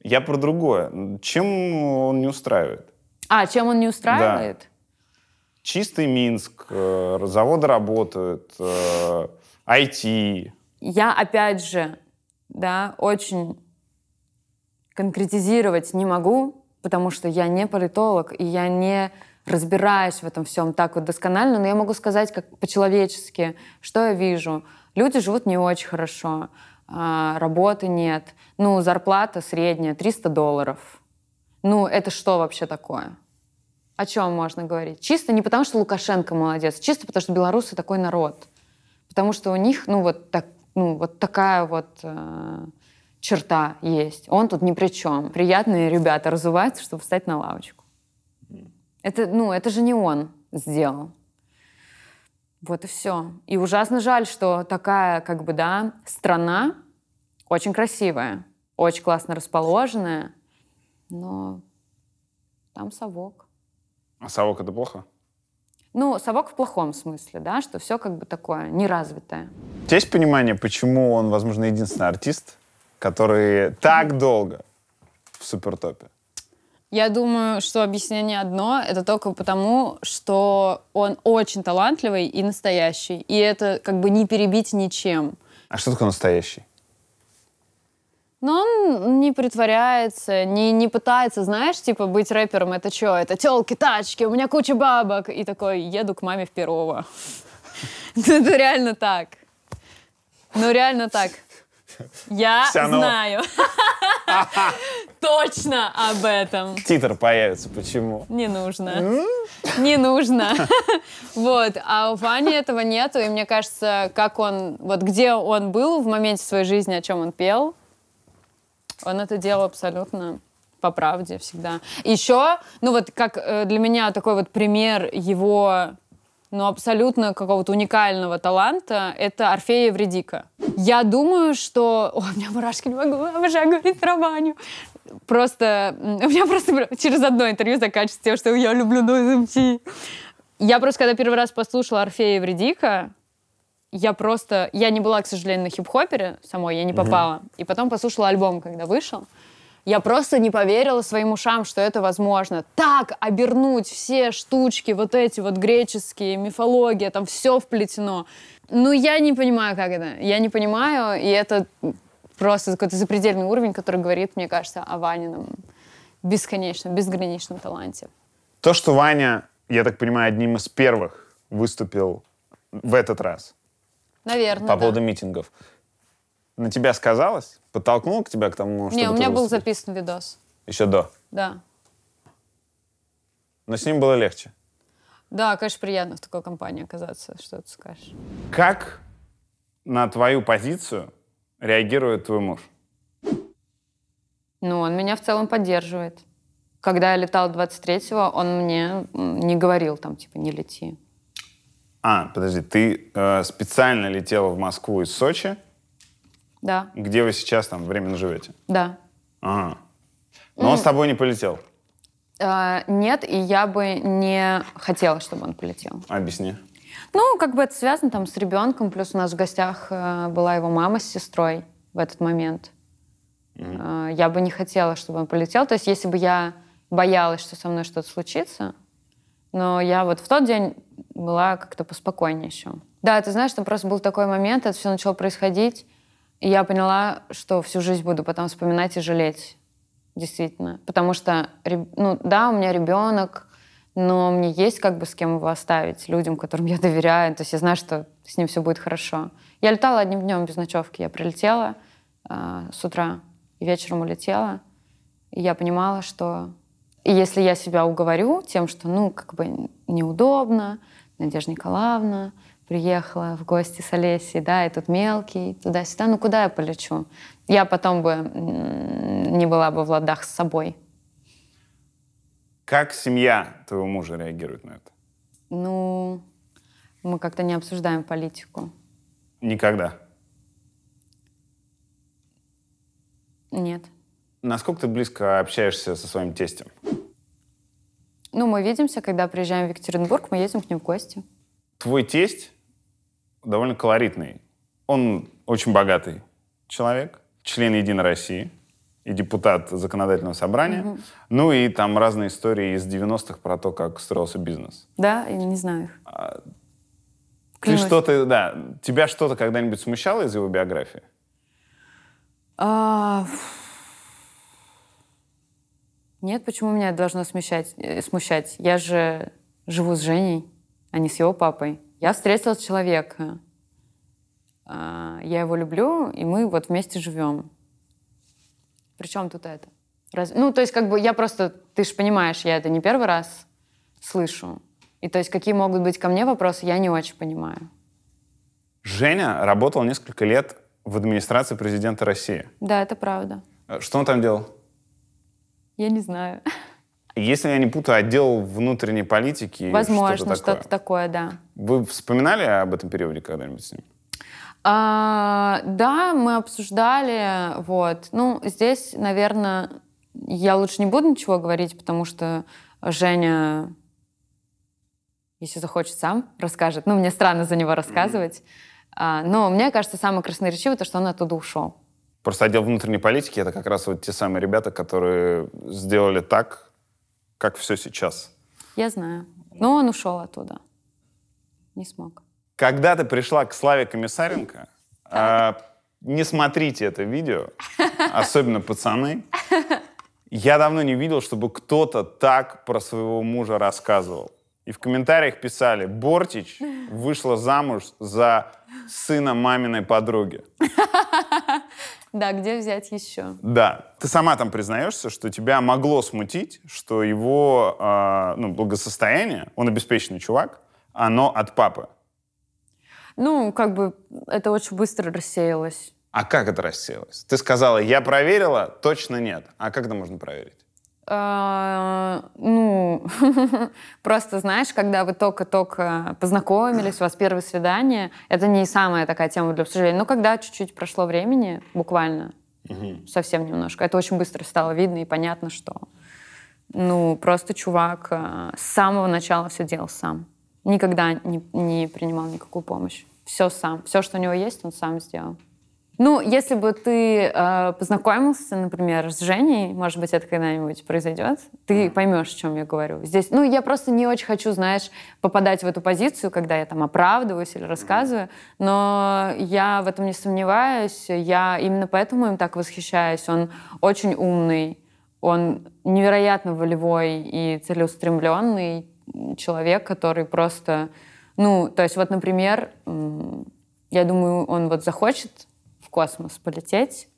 Я про другое. Чем он не устраивает? А, чем он не устраивает? Да чистый Минск, э, заводы работают, IT. Э, я, опять же, да, очень конкретизировать не могу, потому что я не политолог, и я не разбираюсь в этом всем так вот досконально, но я могу сказать как по-человечески, что я вижу. Люди живут не очень хорошо, а, работы нет, ну, зарплата средняя, 300 долларов. Ну, это что вообще такое? о чем можно говорить. Чисто не потому, что Лукашенко молодец, чисто потому, что белорусы такой народ. Потому что у них, ну, вот, так, ну, вот такая вот э, черта есть. Он тут ни при чем. Приятные ребята разуваются, чтобы встать на лавочку. Это, ну, это же не он сделал. Вот и все. И ужасно жаль, что такая, как бы, да, страна очень красивая, очень классно расположенная, но там совок. А совок — это плохо? Ну, совок в плохом смысле, да, что все как бы такое неразвитое. У тебя есть понимание, почему он, возможно, единственный артист, который так долго в супертопе? Я думаю, что объяснение одно. Это только потому, что он очень талантливый и настоящий. И это как бы не перебить ничем. А что такое настоящий? Но он не притворяется, не, не пытается, знаешь, типа, быть рэпером, это что, это телки, тачки, у меня куча бабок. И такой, еду к маме в Перово. Ну, это реально так. Ну, реально так. Я знаю. Точно об этом. Титр появится, почему? Не нужно. Не нужно. Вот. А у Вани этого нету, и мне кажется, как он, вот где он был в моменте своей жизни, о чем он пел, он это делал абсолютно по правде всегда. Еще, ну вот как э, для меня такой вот пример его ну абсолютно какого-то уникального таланта, это Орфея Евредика. Я думаю, что... О, у меня мурашки не могу, обожаю говорить про Ваню. Просто... У меня просто через одно интервью заканчивается тем, что я люблю Нойз Я просто, когда первый раз послушала Орфея Евредика, я просто... Я не была, к сожалению, на хип-хопере самой, я не попала. Угу. И потом послушала альбом, когда вышел. Я просто не поверила своим ушам, что это возможно. Так обернуть все штучки, вот эти вот греческие, мифология, там все вплетено. Ну, я не понимаю, как это. Я не понимаю, и это просто какой-то запредельный уровень, который говорит, мне кажется, о Ванином бесконечном, безграничном таланте. То, что Ваня, я так понимаю, одним из первых выступил в этот раз – Наверное, По да. поводу митингов. На тебя сказалось? Подтолкнул к тебя к тому, что Не, у меня был выступил? записан видос. Еще до? Да. Но с ним было легче? Да, конечно, приятно в такой компании оказаться, что ты скажешь. Как на твою позицию реагирует твой муж? Ну, он меня в целом поддерживает. Когда я летал 23-го, он мне не говорил там, типа, не лети. А, подожди, ты э, специально летела в Москву из Сочи? Да. Где вы сейчас там временно живете? Да. Ага. Но mm. он с тобой не полетел? Э, нет, и я бы не хотела, чтобы он полетел. Объясни. Ну, как бы это связано там с ребенком, плюс у нас в гостях э, была его мама с сестрой в этот момент. Mm. Э, я бы не хотела, чтобы он полетел. То есть, если бы я боялась, что со мной что-то случится, но я вот в тот день была как-то поспокойнее еще. Да, ты знаешь, там просто был такой момент, это все начало происходить, и я поняла, что всю жизнь буду потом вспоминать и жалеть, действительно. Потому что, ну да, у меня ребенок, но мне есть как бы с кем его оставить, людям, которым я доверяю, то есть я знаю, что с ним все будет хорошо. Я летала одним днем без ночевки, я прилетела э, с утра и вечером улетела, и я понимала, что и если я себя уговорю тем, что, ну, как бы неудобно, Надежда Николаевна приехала в гости с Олесей, да, и тут мелкий, туда-сюда, ну куда я полечу? Я потом бы не была бы в ладах с собой. Как семья твоего мужа реагирует на это? Ну, мы как-то не обсуждаем политику. Никогда? Нет. Насколько ты близко общаешься со своим тестем? Ну, мы видимся, когда приезжаем в Екатеринбург, мы едем к ним в гости. Твой тесть довольно колоритный. Он очень богатый человек, член Единой России и депутат законодательного собрания. Угу. Ну и там разные истории из 90-х про то, как строился бизнес. Да, я не знаю их. А, ты что-то, да, тебя что-то когда-нибудь смущало из его биографии? А... Нет, почему меня должно смущать? Э, смущать? Я же живу с Женей, а не с его папой. Я встретила человека. я его люблю, и мы вот вместе живем. Причем тут это? Раз... Ну, то есть, как бы я просто, ты же понимаешь, я это не первый раз слышу. И то есть, какие могут быть ко мне вопросы, я не очень понимаю. Женя работал несколько лет в администрации президента России. Да, это правда. Что он там делал? Я не знаю. Если я не путаю, отдел внутренней политики. Возможно, что-то такое. Что такое, да. Вы вспоминали об этом периоде когда-нибудь с ним? А, да, мы обсуждали, вот. Ну, здесь, наверное, я лучше не буду ничего говорить, потому что Женя, если захочет, сам расскажет. Ну, мне странно за него рассказывать. Mm-hmm. А, но мне кажется, самое красноречивое то, что он оттуда ушел. Просто отдел внутренней политики — это как раз вот те самые ребята, которые сделали так, как все сейчас. Я знаю. Но он ушел оттуда. Не смог. Когда ты пришла к Славе Комиссаренко, а, не смотрите это видео, особенно пацаны. Я давно не видел, чтобы кто-то так про своего мужа рассказывал. И в комментариях писали, Бортич вышла замуж за сына маминой подруги. Да, где взять еще? Да. Ты сама там признаешься, что тебя могло смутить, что его э, ну, благосостояние, он обеспеченный чувак, оно от папы. Ну, как бы это очень быстро рассеялось. А как это рассеялось? Ты сказала, я проверила, точно нет. А как это можно проверить? А, ну, просто, знаешь, когда вы только-только познакомились, у вас первое свидание, это не самая такая тема для обсуждения. Но когда чуть-чуть прошло времени, буквально, совсем немножко, это очень быстро стало видно и понятно, что, ну, просто чувак а, с самого начала все делал сам. Никогда не, не принимал никакую помощь. Все сам. Все, что у него есть, он сам сделал. Ну, если бы ты э, познакомился, например, с Женей, может быть, это когда-нибудь произойдет, ты поймешь, о чем я говорю. Здесь, ну, я просто не очень хочу, знаешь, попадать в эту позицию, когда я там оправдываюсь или рассказываю, но я в этом не сомневаюсь. Я именно поэтому им так восхищаюсь. Он очень умный, он невероятно волевой и целеустремленный человек, который просто, ну, то есть вот, например, я думаю, он вот захочет космос полететь.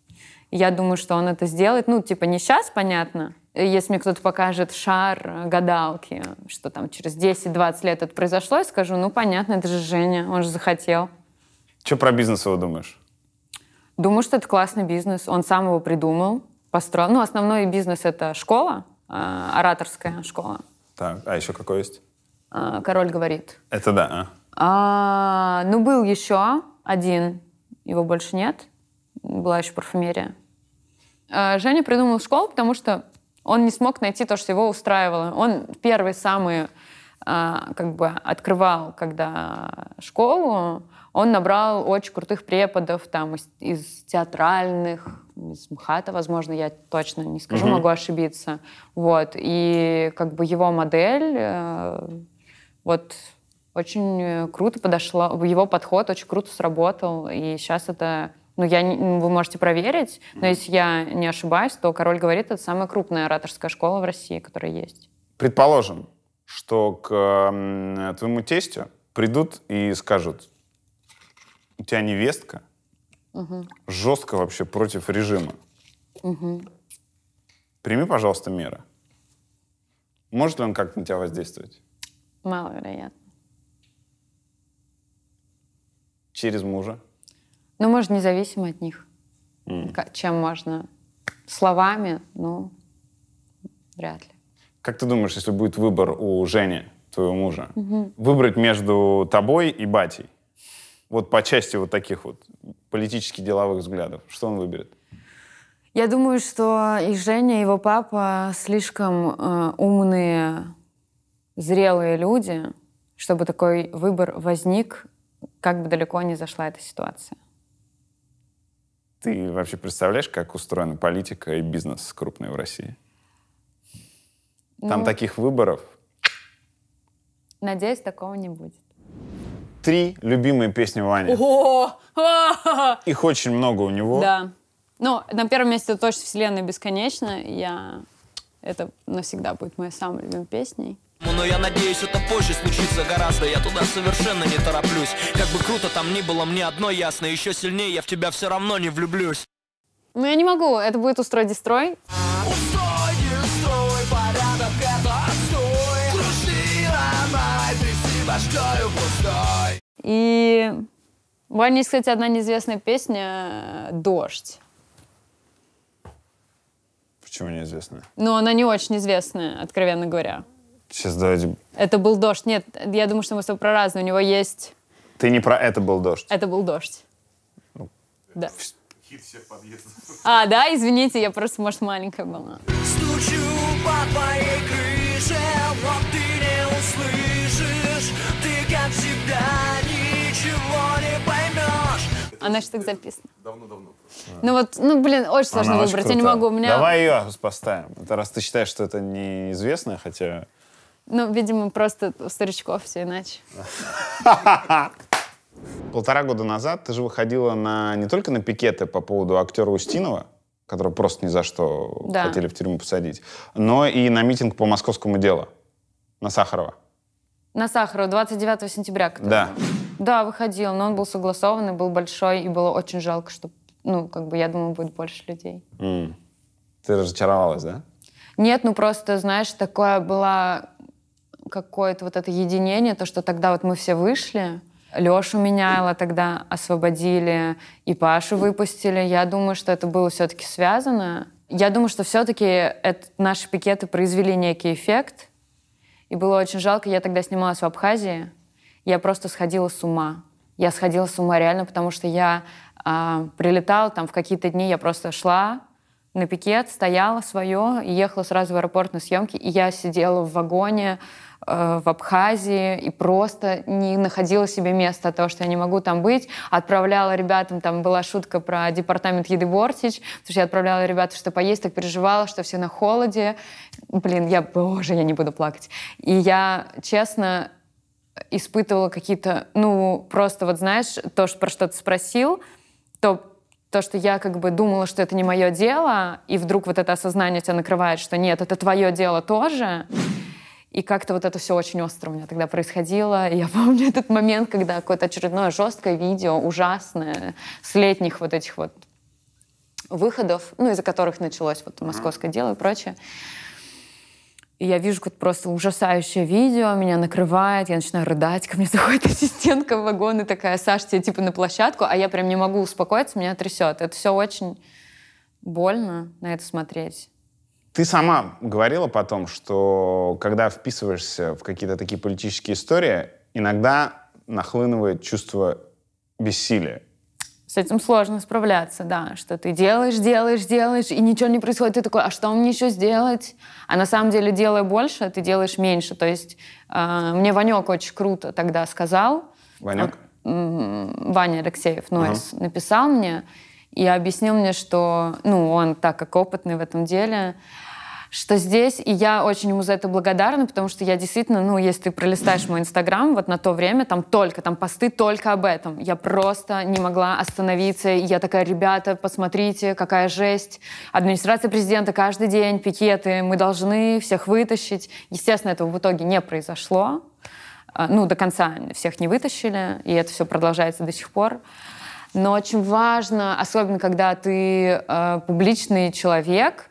Я думаю, что он это сделает. Ну, типа, не сейчас, понятно. Если мне кто-то покажет шар э, гадалки, что там через 10-20 лет это произошло, я скажу, ну, понятно, это же Женя, он же захотел. Что про бизнес его думаешь? Думаю, что это классный бизнес. Он сам его придумал, построил. Ну, основной бизнес — это школа, э, ораторская школа. Так, а еще какой есть? Э, Король говорит. Это да, а? а ну, был еще один его больше нет. Была еще парфюмерия. А, Женя придумал школу, потому что он не смог найти то, что его устраивало. Он первый самый а, как бы открывал, когда школу, он набрал очень крутых преподов там из, из театральных, из МХАТа, возможно, я точно не скажу, mm могу ошибиться. Вот. И как бы его модель э, вот очень э, круто подошло, его подход очень круто сработал, и сейчас это ну, я, вы можете проверить, но если я не ошибаюсь, то «Король говорит» — это самая крупная ораторская школа в России, которая есть. Предположим, что к твоему тестю придут и скажут, у тебя невестка угу. жестко вообще против режима. Угу. Прими, пожалуйста, меры. Может ли он как-то на тебя воздействовать? Маловероятно. Через мужа? Ну, может, независимо от них. Mm. Чем можно? Словами, ну, вряд ли. Как ты думаешь, если будет выбор у Жени, твоего мужа, угу. выбрать между тобой и батей? Вот по части вот таких вот политически деловых взглядов. Что он выберет? Я думаю, что и Женя, и его папа слишком э, умные, зрелые люди, чтобы такой выбор возник как бы далеко не зашла эта ситуация. Ты вообще представляешь, как устроена политика и бизнес крупный в России? Там ну, таких выборов. Надеюсь, такого не будет. Три любимые песни Вани. Ого! Их очень много у него. Да. Ну, на первом месте точно «Вселенная бесконечна». Я... Это навсегда будет моей самой любимой песней. Ну, но я надеюсь, это позже случится гораздо Я туда совершенно не тороплюсь Как бы круто там ни было, мне одно ясно Еще сильнее я в тебя все равно не влюблюсь Ну я не могу, это будет «Устрой, дестрой» Устрой, дестрой, порядок это отстой Кружи, ломай, тряси башкою пустой И у есть, кстати, одна неизвестная песня «Дождь». Почему неизвестная? Ну, она не очень известная, откровенно говоря. Сейчас давайте... Это был дождь. Нет, я думаю, что мы с тобой про разные. У него есть... Ты не про «Это был дождь». «Это был дождь». Ну, да. Хит всех подъездов. А, да? Извините, я просто, может, маленькая была. Стучу по твоей крыше, но ты не услышишь. Ты, как всегда, ничего не поймешь. Она а же так записана. Давно-давно. Ну вот, ну блин, очень сложно Она выбрать, очень я не могу. У меня... Давай ее поставим. Это раз ты считаешь, что это неизвестное, хотя... Ну, видимо, просто у старичков все иначе. Полтора года назад ты же выходила на не только на пикеты по поводу актера Устинова, которого просто ни за что да. хотели в тюрьму посадить, но и на митинг по московскому делу на Сахарова. На Сахарова, 29 сентября. Который... Да. Да, выходила, но он был согласованный, был большой, и было очень жалко, что, ну, как бы, я думаю, будет больше людей. Mm. Ты разочаровалась, да? Нет, ну просто, знаешь, такое было какое-то вот это единение, то, что тогда вот мы все вышли, Лешу меняла тогда, освободили, и Пашу выпустили. Я думаю, что это было все-таки связано. Я думаю, что все-таки наши пикеты произвели некий эффект. И было очень жалко, я тогда снималась в Абхазии, я просто сходила с ума. Я сходила с ума реально, потому что я э, прилетала, там в какие-то дни я просто шла на пикет, стояла свое, и ехала сразу в аэропорт на съемки, и я сидела в вагоне, Э, в Абхазии и просто не находила себе места от того, что я не могу там быть. Отправляла ребятам, там была шутка про департамент еды Бортич, потому что я отправляла ребятам, что поесть, так переживала, что все на холоде. Блин, я, боже, я не буду плакать. И я, честно, испытывала какие-то, ну, просто вот знаешь, то, что про что ты спросил, то то, что я как бы думала, что это не мое дело, и вдруг вот это осознание тебя накрывает, что нет, это твое дело тоже. И как-то вот это все очень остро у меня тогда происходило. И я помню этот момент, когда какое-то очередное жесткое видео, ужасное, с летних вот этих вот выходов, ну, из-за которых началось вот московское дело и прочее. И я вижу какое-то просто ужасающее видео, меня накрывает, я начинаю рыдать, ко мне заходит ассистентка в вагон и такая, Саш, тебе типа на площадку, а я прям не могу успокоиться, меня трясет. Это все очень больно на это смотреть. Ты сама говорила потом, что когда вписываешься в какие-то такие политические истории, иногда нахлынывает чувство бессилия. С этим сложно справляться, да, что ты делаешь, делаешь, делаешь, и ничего не происходит. Ты такой, а что мне еще сделать? А на самом деле, делая больше, ты делаешь меньше. То есть э, мне Ванек очень круто тогда сказал. Ванек? Ваня Алексеев Нойс ну, угу. написал мне, и объяснил мне, что, ну, он так как опытный в этом деле, что здесь, и я очень ему за это благодарна, потому что я действительно, ну, если ты пролистаешь мой Инстаграм, вот на то время там только, там посты только об этом. Я просто не могла остановиться. И я такая, ребята, посмотрите, какая жесть. Администрация президента каждый день, пикеты, мы должны всех вытащить. Естественно, этого в итоге не произошло. А, ну, до конца всех не вытащили, и это все продолжается до сих пор. Но очень важно, особенно когда ты э, публичный человек,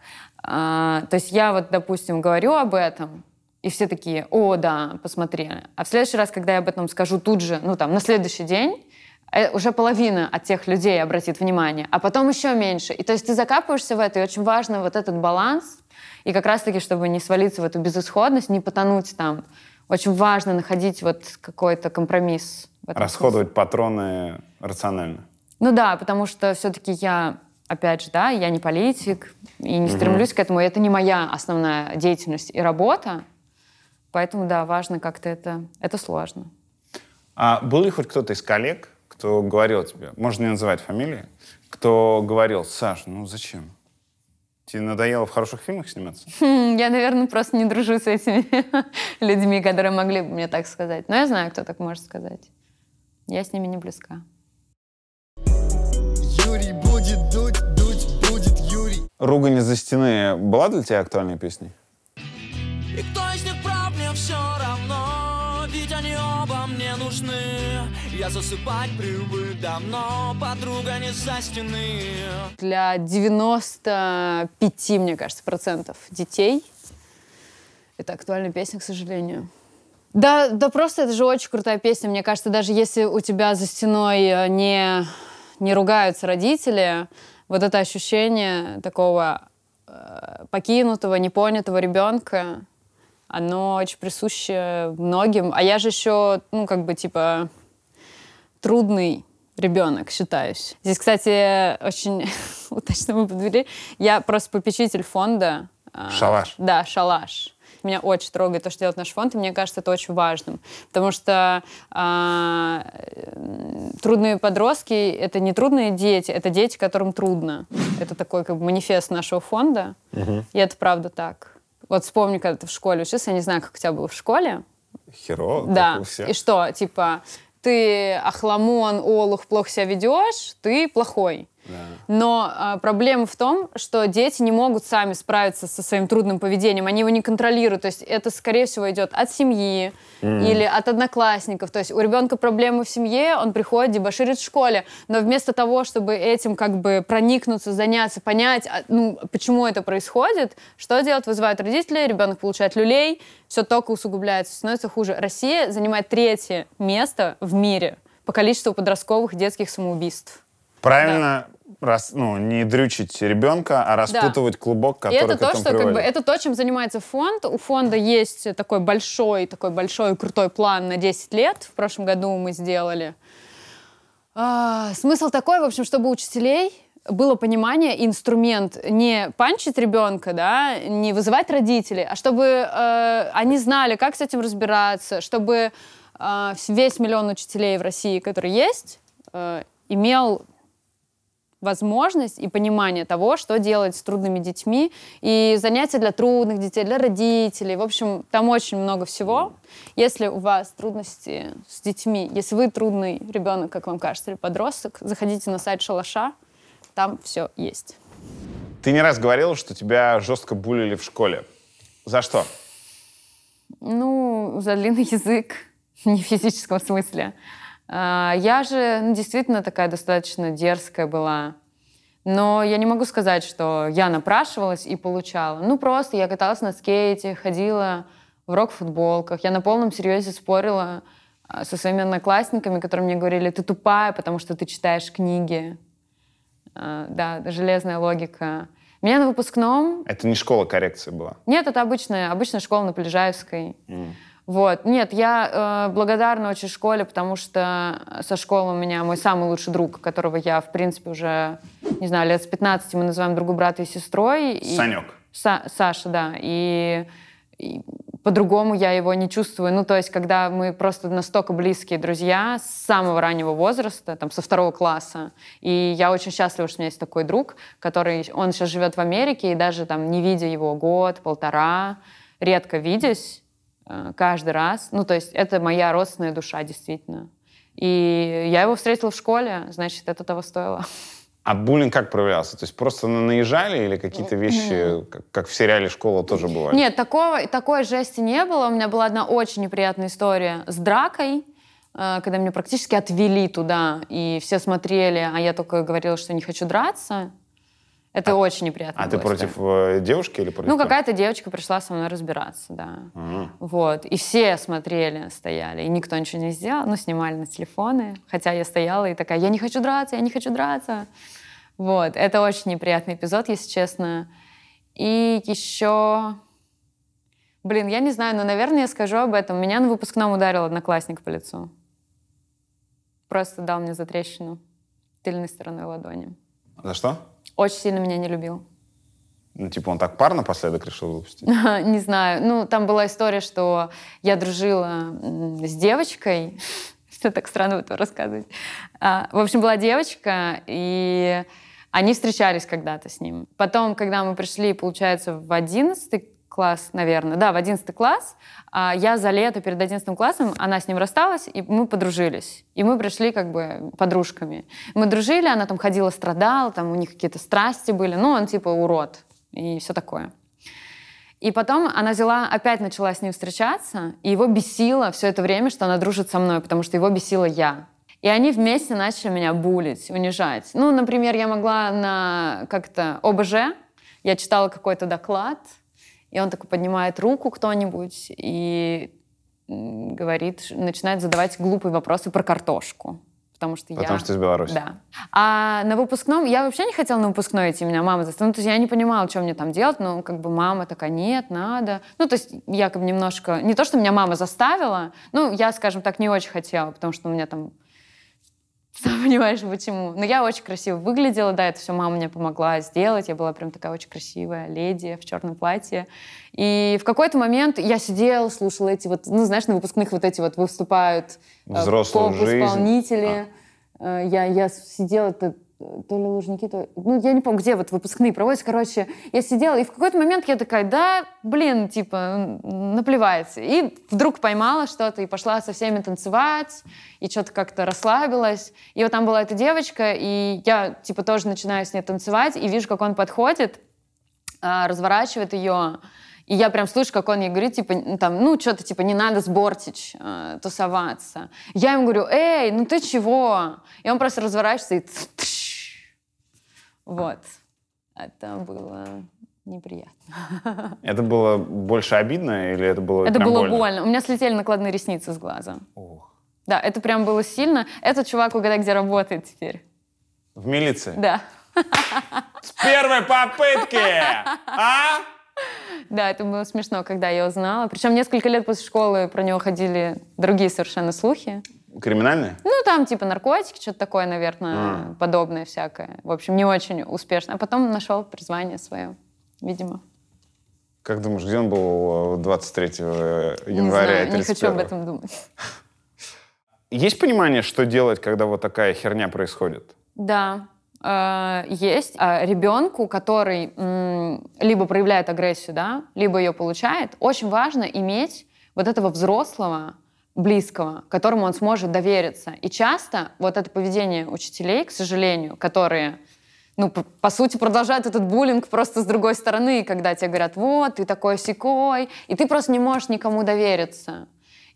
э, то есть я вот, допустим, говорю об этом, и все такие, о, да, посмотри. А в следующий раз, когда я об этом скажу тут же, ну там, на следующий день, э, уже половина от тех людей обратит внимание, а потом еще меньше. И то есть ты закапываешься в это, и очень важно вот этот баланс, и как раз-таки, чтобы не свалиться в эту безысходность, не потонуть там, очень важно находить вот какой-то компромисс. Расходовать смысле. патроны рационально. Ну да, потому что все-таки я, опять же, да, я не политик и не угу. стремлюсь к этому. Это не моя основная деятельность и работа. Поэтому, да, важно как-то это... Это сложно. А был ли хоть кто-то из коллег, кто говорил тебе, можно не называть фамилии, кто говорил, Саш, ну зачем? Тебе надоело в хороших фильмах сниматься? я, наверное, просто не дружу с этими людьми, которые могли бы мне так сказать. Но я знаю, кто так может сказать. Я с ними не близка. Ругань из-за стены была для тебя актуальной песней? И кто из них прав, мне все равно, ведь они оба мне нужны. Я засыпать привык давно, подруга не со стены. Для 95, мне кажется, процентов детей это актуальная песня, к сожалению. Да, да просто это же очень крутая песня. Мне кажется, даже если у тебя за стеной э, не, не ругаются родители, вот это ощущение такого э, покинутого, непонятого ребенка, оно очень присуще многим. А я же еще, ну, как бы, типа, трудный ребенок, считаюсь. Здесь, кстати, очень удачно мы подвели. Я просто попечитель фонда. Э, шалаш. да, шалаш. Меня очень трогает то, что делает наш фонд, и мне кажется, это очень важным. Потому что э, трудные подростки — это не трудные дети, это дети, которым трудно. Это такой как бы манифест нашего фонда, угу. и это правда так. Вот вспомни, когда ты в школе учился, я не знаю, как у тебя было в школе. Херово, да. как у всех. И что, типа, ты охламон, олух, плохо себя ведешь, ты плохой. Но а, проблема в том, что дети не могут сами справиться со своим трудным поведением, они его не контролируют. То есть это, скорее всего, идет от семьи mm. или от одноклассников. То есть у ребенка проблемы в семье, он приходит, дебоширит в школе. Но вместо того, чтобы этим как бы проникнуться, заняться, понять, а, ну, почему это происходит, что делать, вызывают родители, ребенок получает люлей, все только усугубляется, становится хуже. Россия занимает третье место в мире по количеству подростковых детских самоубийств. Правильно, да. рас, ну, не дрючить ребенка, а распутывать да. клубок, который и это то, что, приводит. Как бы, это то, чем занимается фонд. У фонда есть такой большой, такой большой крутой план на 10 лет. В прошлом году мы сделали. А, смысл такой, в общем, чтобы учителей было понимание, инструмент не панчить ребенка, да, не вызывать родителей, а чтобы э, они знали, как с этим разбираться, чтобы э, весь миллион учителей в России, которые есть, э, имел возможность и понимание того, что делать с трудными детьми, и занятия для трудных детей, для родителей. В общем, там очень много всего. Если у вас трудности с детьми, если вы трудный ребенок, как вам кажется, или подросток, заходите на сайт Шалаша, там все есть. Ты не раз говорила, что тебя жестко булили в школе. За что? Ну, за длинный язык, не в физическом смысле. А, я же ну, действительно такая достаточно дерзкая была. Но я не могу сказать, что я напрашивалась и получала. Ну, просто я каталась на скейте, ходила в рок-футболках. Я на полном серьезе спорила а, со своими одноклассниками, которые мне говорили, ты тупая, потому что ты читаешь книги. А, да, железная логика. Меня на выпускном... Это не школа коррекции была? Нет, это обычная, обычная школа на Полежаевской. Mm. Вот. Нет, я э, благодарна очень школе, потому что со школы у меня мой самый лучший друг, которого я, в принципе, уже, не знаю, лет с 15 мы называем другу брата и сестрой. Санек. И... Са- Саша, да. И, и по-другому я его не чувствую. Ну, то есть, когда мы просто настолько близкие друзья с самого раннего возраста, там, со второго класса. И я очень счастлива, что у меня есть такой друг, который, он сейчас живет в Америке, и даже там, не видя его год, полтора, редко видясь, Э, каждый раз. Ну, то есть это моя родственная душа, действительно. И я его встретила в школе, значит, это того стоило. А буллинг как проявлялся? То есть просто наезжали или какие-то вещи, как, в сериале «Школа» тоже бывает? Нет, такого, такой жести не было. У меня была одна очень неприятная история с дракой, э, когда меня практически отвели туда, и все смотрели, а я только говорила, что не хочу драться. Это а, очень неприятно. А было, ты против да. Э, девушки или против? Ну, какая-то девочка пришла со мной разбираться, да. Угу. Вот. И все смотрели, стояли. И никто ничего не сделал. Ну, снимали на телефоны. Хотя я стояла и такая, я не хочу драться, я не хочу драться. Вот. Это очень неприятный эпизод, если честно. И еще... Блин, я не знаю, но, наверное, я скажу об этом. Меня на выпускном ударил одноклассник по лицу. Просто дал мне за трещину тыльной стороной ладони. За что? Очень сильно меня не любил. Ну, типа, он так пар напоследок решил выпустить? Не знаю. Ну, там была история, что я дружила с девочкой. что так странно это рассказывать. А, в общем, была девочка, и они встречались когда-то с ним. Потом, когда мы пришли, получается, в одиннадцатый класс, наверное, да, в одиннадцатый класс, а, я за лето перед одиннадцатым классом, она с ним рассталась, и мы подружились. И мы пришли как бы подружками. Мы дружили, она там ходила, страдала, там у них какие-то страсти были, ну, он типа урод и все такое. И потом она взяла, опять начала с ним встречаться, и его бесило все это время, что она дружит со мной, потому что его бесила я. И они вместе начали меня булить, унижать. Ну, например, я могла на как-то ОБЖ, я читала какой-то доклад, и он такой поднимает руку кто-нибудь и говорит, начинает задавать глупые вопросы про картошку. Потому что потому я... Потому что из Беларуси. Да. А на выпускном... Я вообще не хотела на выпускной идти, меня мама заставила. Ну, то есть я не понимала, что мне там делать, но как бы мама такая, нет, надо. Ну, то есть я как бы немножко... Не то, что меня мама заставила, ну, я, скажем так, не очень хотела, потому что у меня там сам понимаешь, почему. Но я очень красиво выглядела, да, это все мама мне помогла сделать. Я была прям такая очень красивая леди в черном платье. И в какой-то момент я сидела, слушала эти вот, ну, знаешь, на выпускных вот эти вот выступают э, Взрослую поп-исполнители. А. Э, я, я сидела, это то ли Лужники, то... Ну, я не помню, где вот выпускные проводятся. Короче, я сидела, и в какой-то момент я такая, да, блин, типа, наплевается И вдруг поймала что-то и пошла со всеми танцевать, и что-то как-то расслабилась. И вот там была эта девочка, и я, типа, тоже начинаю с ней танцевать, и вижу, как он подходит, а, разворачивает ее, и я прям слышу, как он ей говорит, типа, там, ну, что-то, типа, не надо с Бортич э, тусоваться. Я ему говорю, эй, ну ты чего? И он просто разворачивается и тш, вот. Это было неприятно. Это было больше обидно или это было Это было больно? больно. У меня слетели накладные ресницы с глаза. Ох. Да, это прям было сильно. Этот чувак, угадай, где работает теперь. В милиции? Да. С первой попытки! А? Да, это было смешно, когда я узнала. Причем несколько лет после школы про него ходили другие совершенно слухи. Криминальные? Ну, там типа наркотики, что-то такое, наверное, а. подобное всякое. В общем, не очень успешно. А потом нашел призвание свое, видимо. Как думаешь, где он был 23 января? Не знаю, не хочу об этом думать. Есть понимание, что делать, когда вот такая херня происходит? Да, э, есть а ребенку, который либо проявляет агрессию, да, либо ее получает, очень важно иметь вот этого взрослого, близкого, которому он сможет довериться. И часто вот это поведение учителей, к сожалению, которые ну, по, по сути, продолжают этот буллинг просто с другой стороны, когда тебе говорят, вот, ты такой секой, и ты просто не можешь никому довериться.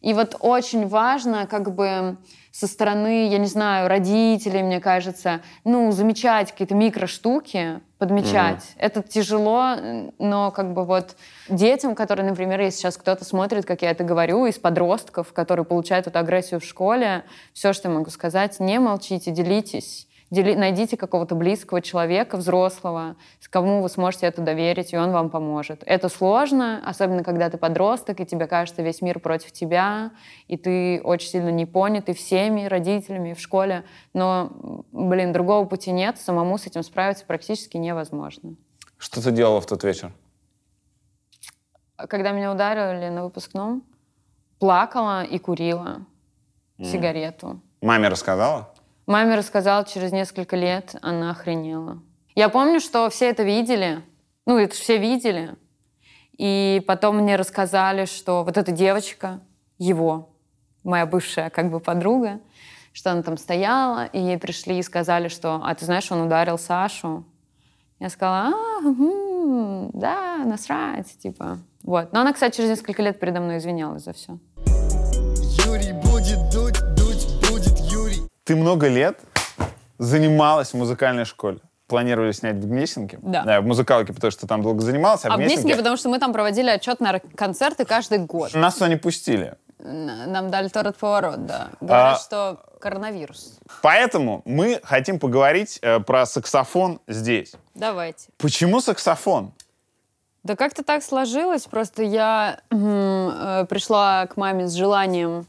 И вот очень важно как бы со стороны, я не знаю, родителей, мне кажется, ну, замечать какие-то микроштуки, подмечать. Mm-hmm. Это тяжело, но как бы вот детям, которые, например, если сейчас кто-то смотрит, как я это говорю, из подростков, которые получают эту агрессию в школе, все, что я могу сказать, не молчите, делитесь найдите какого-то близкого человека, взрослого, с кому вы сможете это доверить, и он вам поможет. Это сложно, особенно когда ты подросток, и тебе кажется весь мир против тебя, и ты очень сильно не понят и всеми родителями, и в школе. Но, блин, другого пути нет, самому с этим справиться практически невозможно. Что ты делала в тот вечер? Когда меня ударили на выпускном, плакала и курила mm. сигарету. Маме рассказала? Маме рассказала через несколько лет, она охренела. Я помню, что все это видели, ну, это все видели. И потом мне рассказали, что вот эта девочка, его, моя бывшая как бы подруга, что она там стояла, и ей пришли и сказали, что, а ты знаешь, он ударил Сашу. Я сказала, а, угу, да, насрать, типа. Вот. Но она, кстати, через несколько лет передо мной извинялась за все. Ты много лет занималась в музыкальной школе. Планировали снять в Гнесинке? Да. да. Э, в музыкалке, потому что там долго занимался. А, а в Гнесинке, потому что мы там проводили отчет на концерты каждый год. Нас туда не пустили. Нам дали торт поворот, да. А Говорят, а... что коронавирус. Поэтому мы хотим поговорить э, про саксофон здесь. Давайте. Почему саксофон? Да как-то так сложилось. Просто я э, пришла к маме с желанием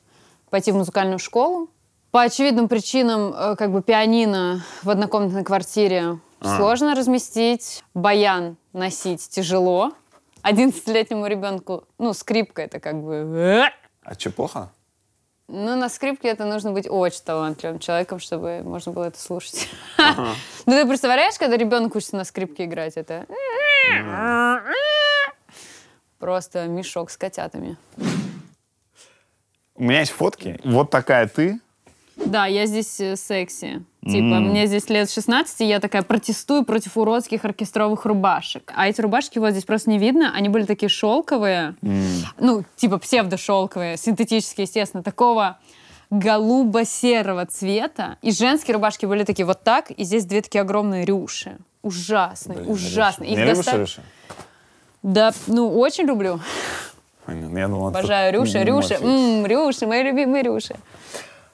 пойти в музыкальную школу. По очевидным причинам, э, как бы пианино в однокомнатной квартире а. сложно разместить, баян носить тяжело. 11-летнему ребенку, ну, скрипка это как бы... Э. А что, плохо? Ну, на скрипке это нужно быть очень талантливым человеком, чтобы можно было это слушать. Ну, ты представляешь, когда ребенок учится на скрипке играть, это... Э. Просто мешок с котятами. У меня есть фотки. Вот такая ты да, я здесь э, секси. Типа, mm. мне здесь лет 16, и я такая протестую против уродских оркестровых рубашек. А эти рубашки вот здесь просто не видно, они были такие шелковые, mm. ну, типа псевдошелковые, синтетические, естественно, такого голубо-серого цвета. И женские рубашки были такие вот так, и здесь две такие огромные рюши. Ужасные, Блин, ужасные. Рюши. Не достав... рюши? Да, ну, очень люблю. Понятно. Ну, я думал, Обожаю рюши, рюши, м-м, рюши, мои любимые рюши.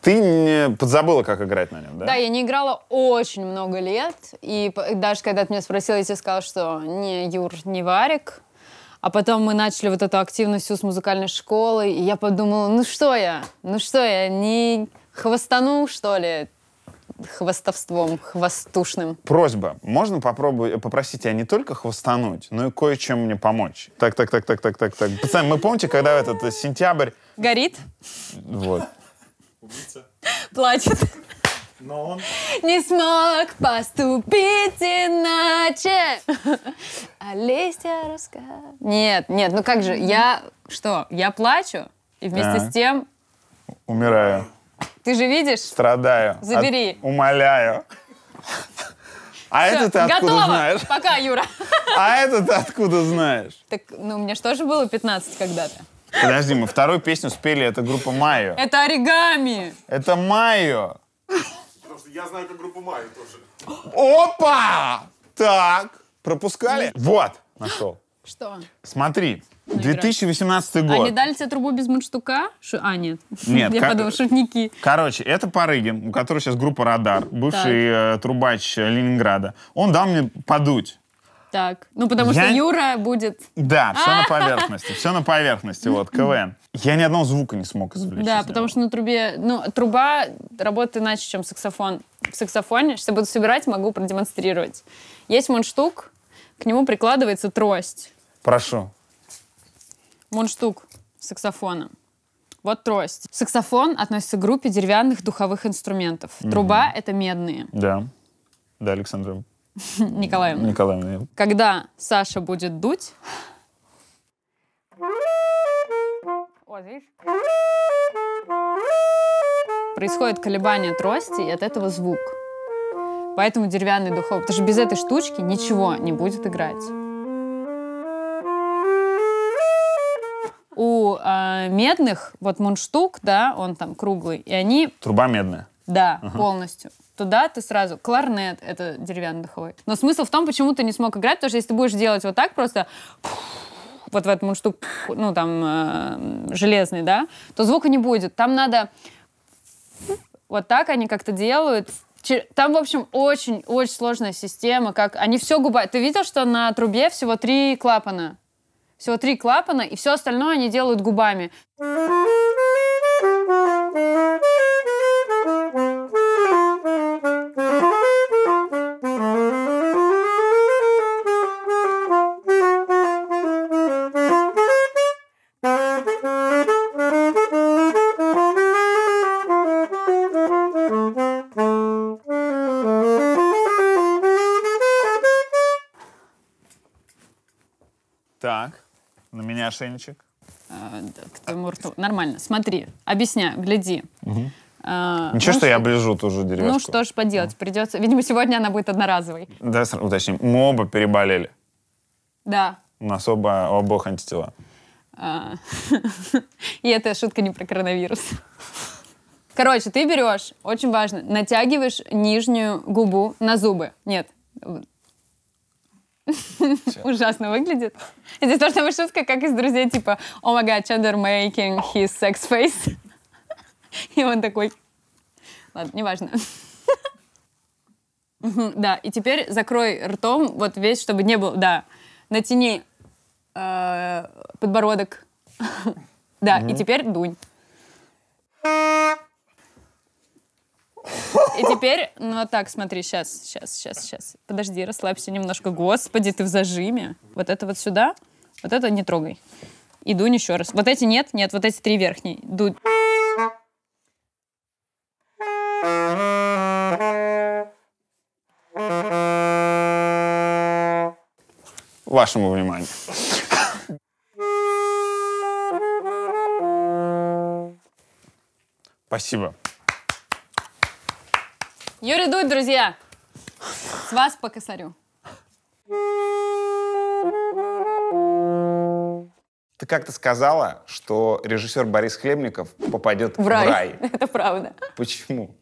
Ты не подзабыла, как играть на нем, да? Да, я не играла очень много лет. И даже когда ты меня спросила, я тебе сказала, что не Юр, не Варик. А потом мы начали вот эту активность всю с музыкальной школы, и я подумала, ну что я, ну что я, не хвостану, что ли, хвостовством, хвостушным. Просьба. Можно попробовать, попросить тебя не только хвостануть, но и кое-чем мне помочь? Так, так, так, так, так, так, так. Пацаны, мы помните, когда этот э, сентябрь... Горит? Вот убийца. Плачет. Но он... Не смог поступить иначе. А листья раска... Нет, нет, ну как же, я... Что, я плачу? И вместе а. с тем... Умираю. Ты же видишь? Страдаю. Забери. От... Умоляю. А Все, это ты откуда готово. знаешь? Пока, Юра. А это ты откуда знаешь? Так, ну, мне же тоже было 15 когда-то. Подожди, мы вторую песню спели, это группа Майо. Это оригами. Это Майо. Потому что я знаю, как группу Майо тоже. Опа! Так, пропускали? Вот, нашел. Что? Смотри, 2018 а год. Они дали тебе трубу без мундштука? Шу... А, нет. Нет. Я кор... подумал, шутники. Короче, это Парыгин, у которого сейчас группа «Радар», бывший э, трубач э, Ленинграда. Он дал мне подуть. Так. Ну, потому я... что Юра будет... Да, все на а! поверхности, все на поверхности, вот, КВН. Я ни одного звука не смог извлечь. Да, потому что на трубе... Ну, труба работает иначе, чем саксофон. В саксофоне, что буду собирать, могу продемонстрировать. Есть мундштук, к нему прикладывается трость. Прошу. Мундштук саксофона. Вот трость. Саксофон относится к группе деревянных духовых инструментов. Труба — это медные. Да. Да, Александр, Николаевна. Николаевна. Когда Саша будет дуть... Происходит колебание трости, и от этого звук. Поэтому деревянный духовок, потому что без этой штучки ничего не будет играть. У э, медных, вот мундштук, да, он там круглый, и они... Труба медная. Да, ага. полностью. Туда ты сразу... Кларнет — это деревянный духовой. Но смысл в том, почему ты не смог играть, потому что если ты будешь делать вот так просто... Вот в этом штуку, ну, там, э, железный, да, то звука не будет. Там надо... Вот так они как-то делают. Там, в общем, очень-очень сложная система. Как они все губа... Ты видел, что на трубе всего три клапана? Всего три клапана, и все остальное они делают губами. Мошенничек. А, к твоему рту. Нормально. Смотри, объясняю, гляди. Угу. Ничего, ну, что я оближу ту же ну деревяшку. Ну что ж поделать, придется. Видимо, сегодня она будет одноразовой. Да, уточним. Мы оба переболели. Да. У нас оба, у обоих антитела. А, и эта шутка не про коронавирус. Короче, ты берешь, очень важно, натягиваешь нижнюю губу на зубы. Нет, Ужасно выглядит. Здесь тоже что шутка, как из друзей, типа, oh my god, Chandler making his sex face. И он такой, ладно, неважно. Да, и теперь закрой ртом вот весь, чтобы не было, да. Натяни э, подбородок. Да, и теперь дунь. И теперь, ну так, смотри, сейчас, сейчас, сейчас, сейчас. Подожди, расслабься немножко. Господи, ты в зажиме. Вот это вот сюда, вот это не трогай. И дунь еще раз. Вот эти нет, нет, вот эти три верхние. Дунь. Вашему вниманию. Спасибо. Юрий Дудь, друзья, с вас по косарю. Ты как-то сказала, что режиссер Борис Хлебников попадет в рай. В рай. Это правда. Почему?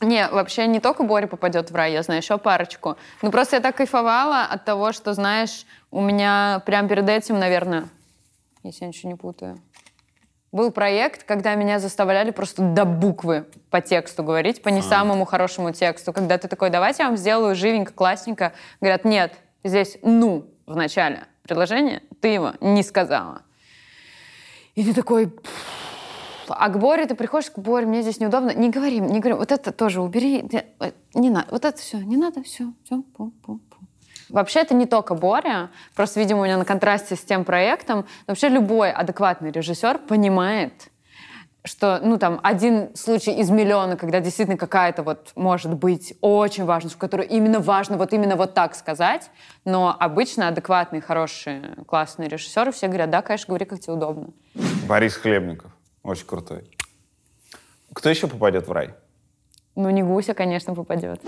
Не, вообще не только Боря попадет в рай, я знаю еще парочку. Ну просто я так кайфовала от того, что, знаешь, у меня прям перед этим, наверное, если я ничего не путаю, был проект, когда меня заставляли просто до буквы по тексту говорить, по не самому хорошему тексту. Когда ты такой, давайте я вам сделаю живенько, классненько. Говорят, нет, здесь «ну» в начале предложения, ты его не сказала. И ты такой... А к Боре ты приходишь, к Боре, мне здесь неудобно. Не говори, не говори. Вот это тоже убери. Не, э, не надо. Вот это все. Не надо. Все. Все. Пу, пу. Вообще это не только Боря, просто, видимо, у меня на контрасте с тем проектом. вообще любой адекватный режиссер понимает, что, ну, там, один случай из миллиона, когда действительно какая-то вот, может быть, очень важность, в которую именно важно вот именно вот так сказать, но обычно адекватные, хорошие, классные режиссеры все говорят, да, конечно, говори, как тебе удобно. Борис Хлебников, очень крутой. Кто еще попадет в рай? Ну, не Гуся, конечно, попадет.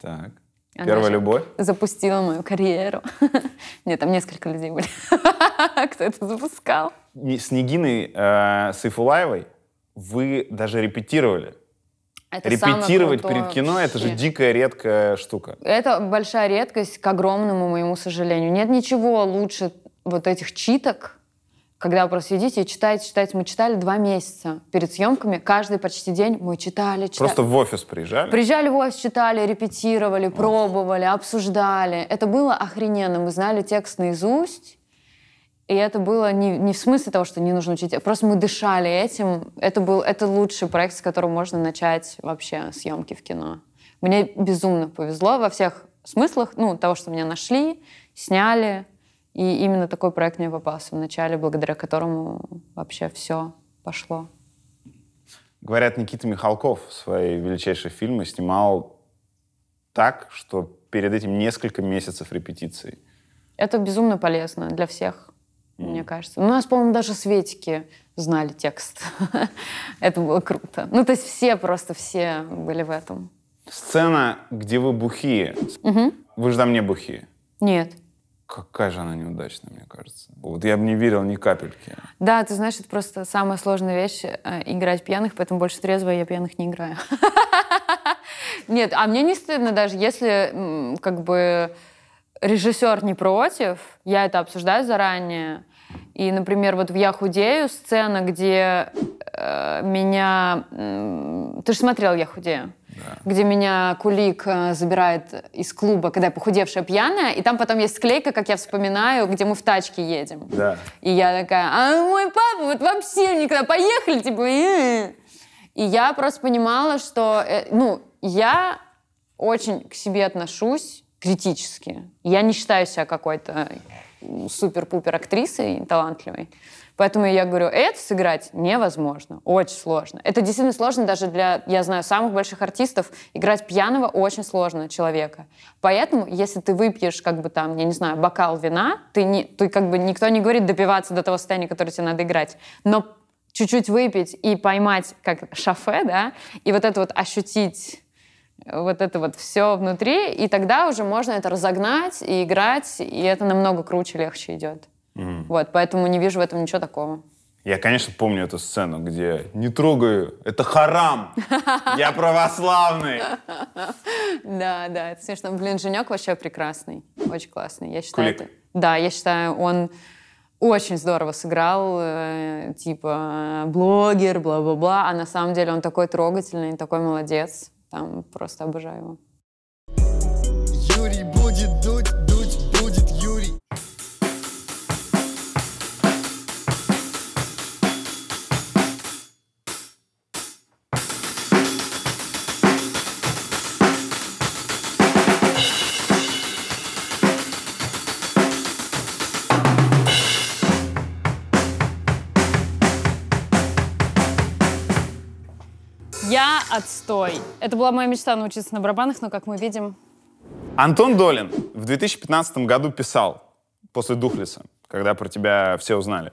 Так. Она Первая любовь? Запустила мою карьеру. Нет, там несколько людей были, кто это запускал. С Нигиной э, Сайфулаевой вы даже репетировали. Это Репетировать перед кино — это же дикая редкая штука. Это большая редкость, к огромному моему сожалению. Нет ничего лучше вот этих читок, когда вы просто сидите и читаете, читаете. Мы читали два месяца перед съемками. Каждый почти день мы читали, читали. Просто в офис приезжали? Приезжали в офис, читали, репетировали, Ох. пробовали, обсуждали. Это было охрененно. Мы знали текст наизусть. И это было не, не в смысле того, что не нужно учить, а просто мы дышали этим. Это был это лучший проект, с которого можно начать вообще съемки в кино. Мне безумно повезло во всех смыслах, ну, того, что меня нашли, сняли, и именно такой проект мне попался в начале, благодаря которому вообще все пошло. Говорят, Никита Михалков свои величайшие фильмы снимал так, что перед этим несколько месяцев репетиций. Это безумно полезно для всех, mm. мне кажется. Ну, у нас, по-моему, даже светики знали текст. Это было круто. Ну, то есть все, просто все были в этом. Сцена, где вы бухие. Угу. Вы же там не бухие. Нет какая же она неудачная, мне кажется. Вот я бы не верил ни капельки. Да, ты знаешь, это просто самая сложная вещь э, — играть пьяных, поэтому больше трезвая я пьяных не играю. Нет, а мне не стыдно даже, если как бы режиссер не против, я это обсуждаю заранее. И, например, вот в «Я худею» сцена, где э, меня... Ты же смотрел «Я худею»? да. где меня Кулик э, забирает из клуба, когда я похудевшая пьяная, и там потом есть склейка, как я вспоминаю, где мы в тачке едем. Да. И я такая, а мой папа вот вообще никогда поехали, типа, и, я просто понимала, что, э, ну, я очень к себе отношусь критически. Я не считаю себя какой-то супер-пупер актрисой талантливой. Поэтому я говорю, это сыграть невозможно, очень сложно. Это действительно сложно даже для, я знаю, самых больших артистов. Играть пьяного очень сложно человека. Поэтому, если ты выпьешь, как бы там, я не знаю, бокал вина, ты, не, ты как бы никто не говорит допиваться до того состояния, которое тебе надо играть. Но чуть-чуть выпить и поймать как шафе, да, и вот это вот ощутить э, вот это вот все внутри, и тогда уже можно это разогнать и играть, и это намного круче, легче идет. Угу. Вот, поэтому не вижу в этом ничего такого. Я, конечно, помню эту сцену, где «Не трогаю, это харам! Я православный!» Да, да, это смешно. Блин, Женек вообще прекрасный, очень классный. Я считаю, Кулик. Да, я считаю, он очень здорово сыграл, э, типа блогер, бла-бла-бла, а на самом деле он такой трогательный, такой молодец. Там просто обожаю его. отстой. Это была моя мечта научиться на барабанах, но, как мы видим... Антон Долин в 2015 году писал после «Духлиса», когда про тебя все узнали.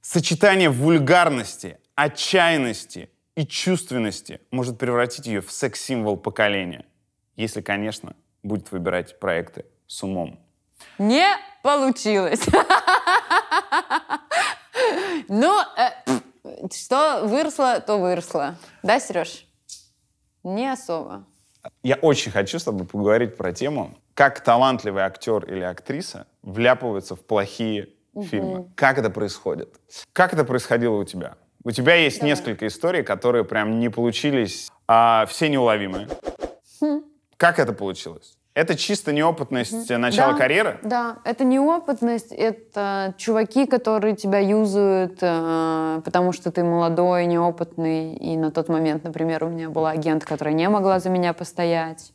Сочетание вульгарности, отчаянности и чувственности может превратить ее в секс-символ поколения. Если, конечно, будет выбирать проекты с умом. Не получилось. Ну, э, что выросло, то выросло. Да, Сереж? Не особо. Я очень хочу с тобой поговорить про тему, как талантливый актер или актриса вляпываются в плохие угу. фильмы. Как это происходит? Как это происходило у тебя? У тебя есть Давай. несколько историй, которые прям не получились, а все неуловимые. Хм. Как это получилось? Это чисто неопытность начала да, карьеры? Да, это неопытность, это чуваки, которые тебя юзают, э, потому что ты молодой, неопытный. И на тот момент, например, у меня была агент, которая не могла за меня постоять.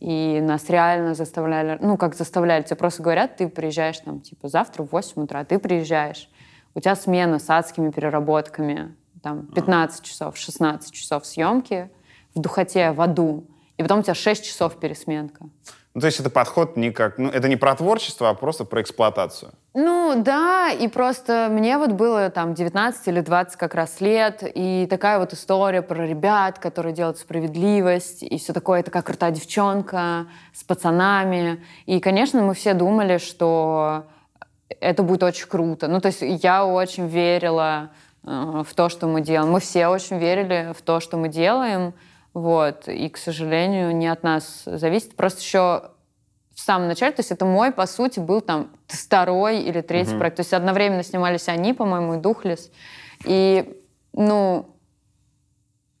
И нас реально заставляли, ну как заставляли, тебе просто говорят, ты приезжаешь там типа завтра в 8 утра, ты приезжаешь, у тебя смена с адскими переработками, там 15 часов, 16 часов съемки в духоте, в аду и потом у тебя 6 часов пересменка. Ну, то есть это подход не как... Ну, это не про творчество, а просто про эксплуатацию. Ну, да, и просто мне вот было там 19 или 20 как раз лет, и такая вот история про ребят, которые делают справедливость, и все такое, такая крутая девчонка с пацанами. И, конечно, мы все думали, что это будет очень круто. Ну, то есть я очень верила э, в то, что мы делаем. Мы все очень верили в то, что мы делаем. Вот. И, к сожалению, не от нас зависит. Просто еще в самом начале, то есть это мой, по сути, был там второй или третий угу. проект. То есть одновременно снимались они, по-моему, и Духлес. И, ну,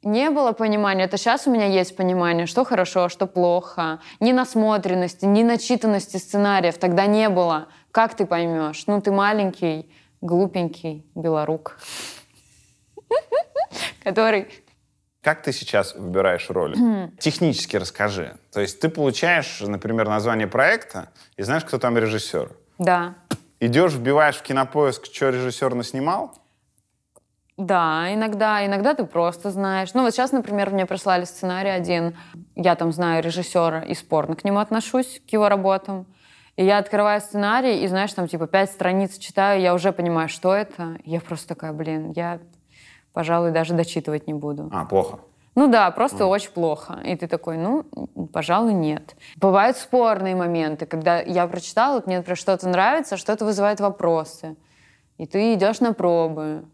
не было понимания, это сейчас у меня есть понимание, что хорошо, что плохо. Ни насмотренности, ни начитанности сценариев тогда не было. Как ты поймешь? Ну, ты маленький, глупенький белорук, который как ты сейчас выбираешь роли? Хм. Технически расскажи. То есть ты получаешь, например, название проекта и знаешь, кто там режиссер. Да. Идешь, вбиваешь в кинопоиск, что режиссер наснимал? Да, иногда. Иногда ты просто знаешь. Ну вот сейчас, например, мне прислали сценарий один. Я там знаю режиссера и спорно к нему отношусь, к его работам. И я открываю сценарий, и, знаешь, там, типа, пять страниц читаю, я уже понимаю, что это. Я просто такая, блин, я пожалуй, даже дочитывать не буду. А, плохо. Ну да, просто mm. очень плохо. И ты такой, ну, пожалуй, нет. Бывают спорные моменты, когда я прочитала, вот мне, например, что-то нравится, что-то вызывает вопросы. И ты идешь на пробы.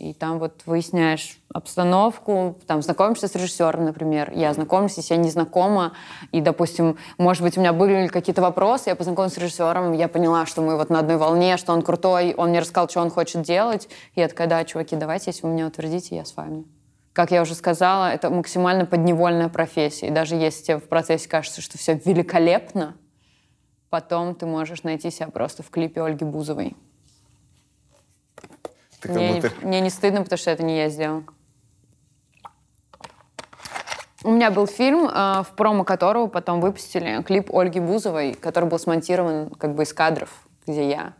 И там вот выясняешь обстановку, там знакомишься с режиссером, например. Я знакомлюсь, если я не знакома, и, допустим, может быть, у меня были какие-то вопросы, я познакомилась с режиссером, я поняла, что мы вот на одной волне, что он крутой, он мне рассказал, что он хочет делать. И я такая, да, чуваки, давайте, если вы меня утвердите, я с вами. Как я уже сказала, это максимально подневольная профессия. И даже если тебе в процессе кажется, что все великолепно, потом ты можешь найти себя просто в клипе Ольги Бузовой. Ты как мне, будто... не, мне не стыдно, потому что это не я сделала. У меня был фильм, э, в промо которого потом выпустили клип Ольги Бузовой, который был смонтирован как бы из кадров, где я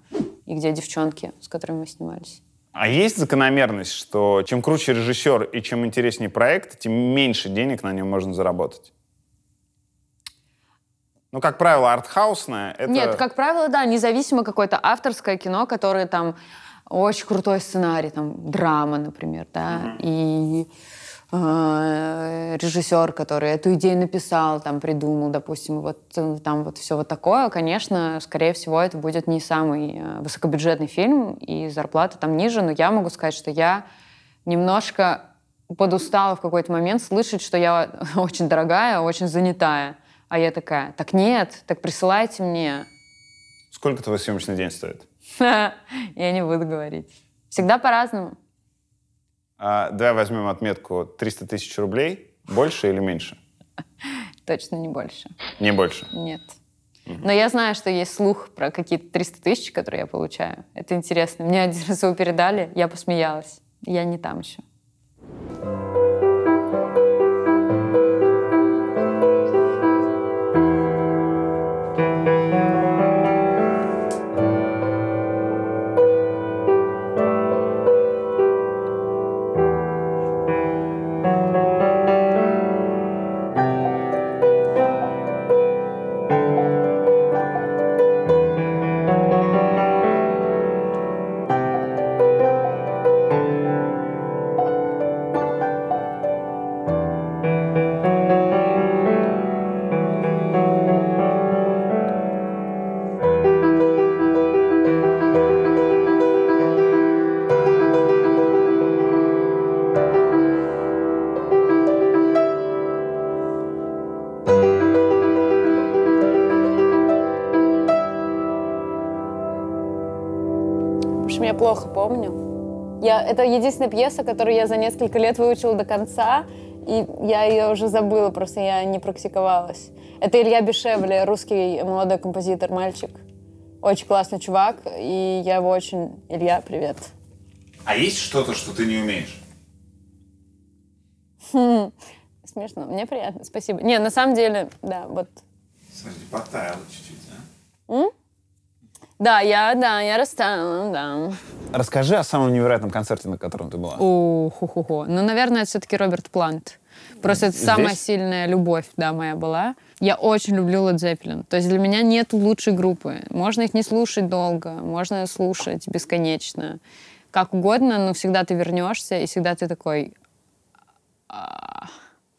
и где девчонки, с которыми мы снимались. А есть закономерность, что чем круче режиссер и чем интереснее проект, тем меньше денег на нем можно заработать? Ну, как правило, артхаусное это... Нет, как правило, да, независимо какое-то авторское кино, которое там очень крутой сценарий, там, драма, например, да, и э, режиссер, который эту идею написал, там, придумал, допустим, вот э, там вот все вот такое, конечно, скорее всего, это будет не самый э, высокобюджетный фильм, и зарплата там ниже, но я могу сказать, что я немножко подустала в какой-то момент слышать, что я очень дорогая, очень занятая. А я такая, так нет, так присылайте мне. Сколько твой съемочный день стоит? Я не буду говорить. Всегда по-разному. А, давай возьмем отметку 300 тысяч рублей. Больше или меньше? Точно не больше. Не больше? Нет. Но я знаю, что есть слух про какие-то 300 тысяч, которые я получаю. Это интересно. Мне один раз его передали, я посмеялась. Я не там еще. помню. Я, это единственная пьеса, которую я за несколько лет выучила до конца, и я ее уже забыла, просто я не практиковалась. Это Илья Бешевле, русский молодой композитор, мальчик. Очень классный чувак, и я его очень... Илья, привет. А есть что-то, что ты не умеешь? Хм, смешно, мне приятно, спасибо. Не, на самом деле, да, вот... Смотри, потаяла чуть-чуть, да? Да, я, да, я растаяла, да. Расскажи о самом невероятном концерте, на котором ты была. О, ху ху ху Ну, наверное, это все-таки Роберт Плант. Просто это самая сильная любовь, да, моя была. Я очень люблю Led Zeppelin. То есть для меня нет лучшей группы. Можно их не слушать долго, можно слушать бесконечно. Как угодно, но всегда ты вернешься, и всегда ты такой... «А».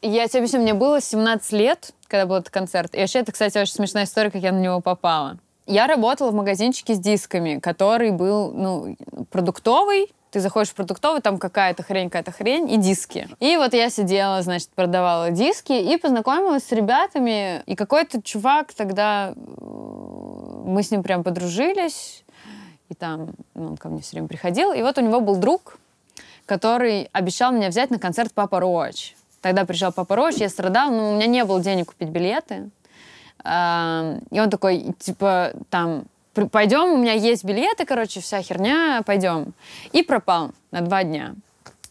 Я тебе объясню, мне было 17 лет, когда был этот концерт. И вообще, это, кстати, очень смешная история, как я на него попала. Я работала в магазинчике с дисками, который был, ну, продуктовый, ты заходишь в продуктовый, там какая-то хрень, какая-то хрень, и диски. И вот я сидела, значит, продавала диски и познакомилась с ребятами. И какой-то чувак тогда... Мы с ним прям подружились. И там ну, он ко мне все время приходил. И вот у него был друг, который обещал меня взять на концерт Папа Роч. Тогда приезжал Папа Роч, я страдала, но у меня не было денег купить билеты. И он такой, типа, там, пойдем, у меня есть билеты, короче, вся херня, пойдем. И пропал на два дня.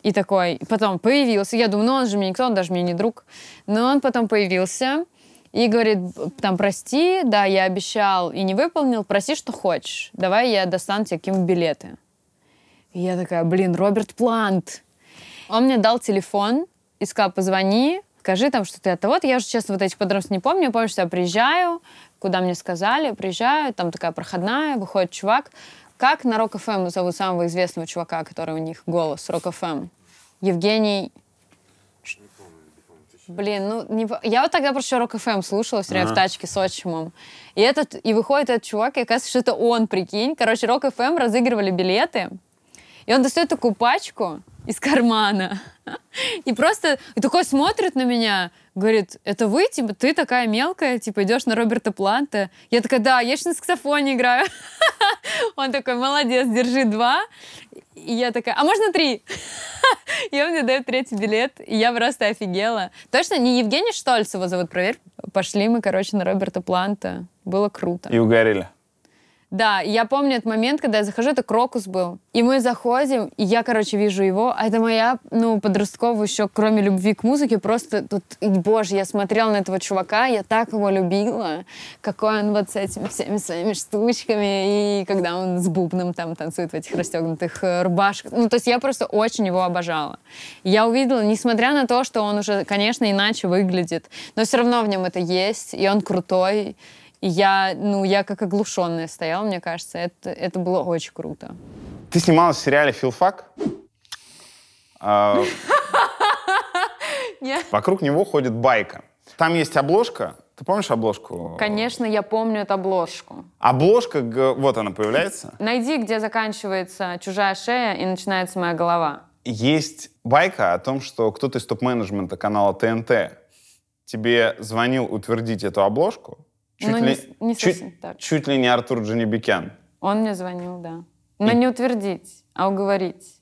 И такой, потом появился. Я думаю, ну он же мне никто, он даже мне не друг. Но он потом появился и говорит, там, прости, да, я обещал и не выполнил, прости, что хочешь. Давай я достану тебе какие-нибудь билеты. И я такая, блин, Роберт Плант. Он мне дал телефон и сказал, позвони скажи там, что ты от того. Я уже, честно, вот этих подробностей не помню. Я помню, что я приезжаю, куда мне сказали, приезжаю, там такая проходная, выходит чувак. Как на Рок ФМ зовут самого известного чувака, который у них голос Рок ФМ? Евгений. Блин, ну не... я вот тогда просто Рок ФМ слушала все время ага. в тачке с отчимом. И этот и выходит этот чувак, и оказывается, что это он, прикинь. Короче, Рок ФМ разыгрывали билеты, и он достает такую пачку из кармана. И просто и такой смотрит на меня, говорит, это вы, типа, ты такая мелкая, типа, идешь на Роберта Планта. Я такая, да, я же на саксофоне играю. Он такой, молодец, держи два. И я такая, а можно три? И он мне дает третий билет, и я просто офигела. Точно, не Евгений Штольцева зовут, проверь. Пошли мы, короче, на Роберта Планта. Было круто. И угорели. Да, я помню этот момент, когда я захожу, это Крокус был. И мы заходим, и я, короче, вижу его. А это моя, ну, подростковая еще, кроме любви к музыке, просто тут, боже, я смотрела на этого чувака, я так его любила, какой он вот с этими всеми своими штучками, и когда он с бубном там танцует в этих расстегнутых э, рубашках. Ну, то есть я просто очень его обожала. Я увидела, несмотря на то, что он уже, конечно, иначе выглядит, но все равно в нем это есть, и он крутой, я, ну, я как оглушенная стояла, мне кажется. Это, это было очень круто. Ты снималась в сериале «Филфак». А, вокруг него ходит байка. Там есть обложка. Ты помнишь обложку? Конечно, я помню эту обложку. Обложка, вот она появляется. Найди, где заканчивается чужая шея и начинается моя голова. Есть байка о том, что кто-то из топ-менеджмента канала ТНТ тебе звонил утвердить эту обложку, ну, чуть, ли, не, не чуть, так. чуть ли не Артур Джанибекян. Он мне звонил, да. Но И... не утвердить, а уговорить.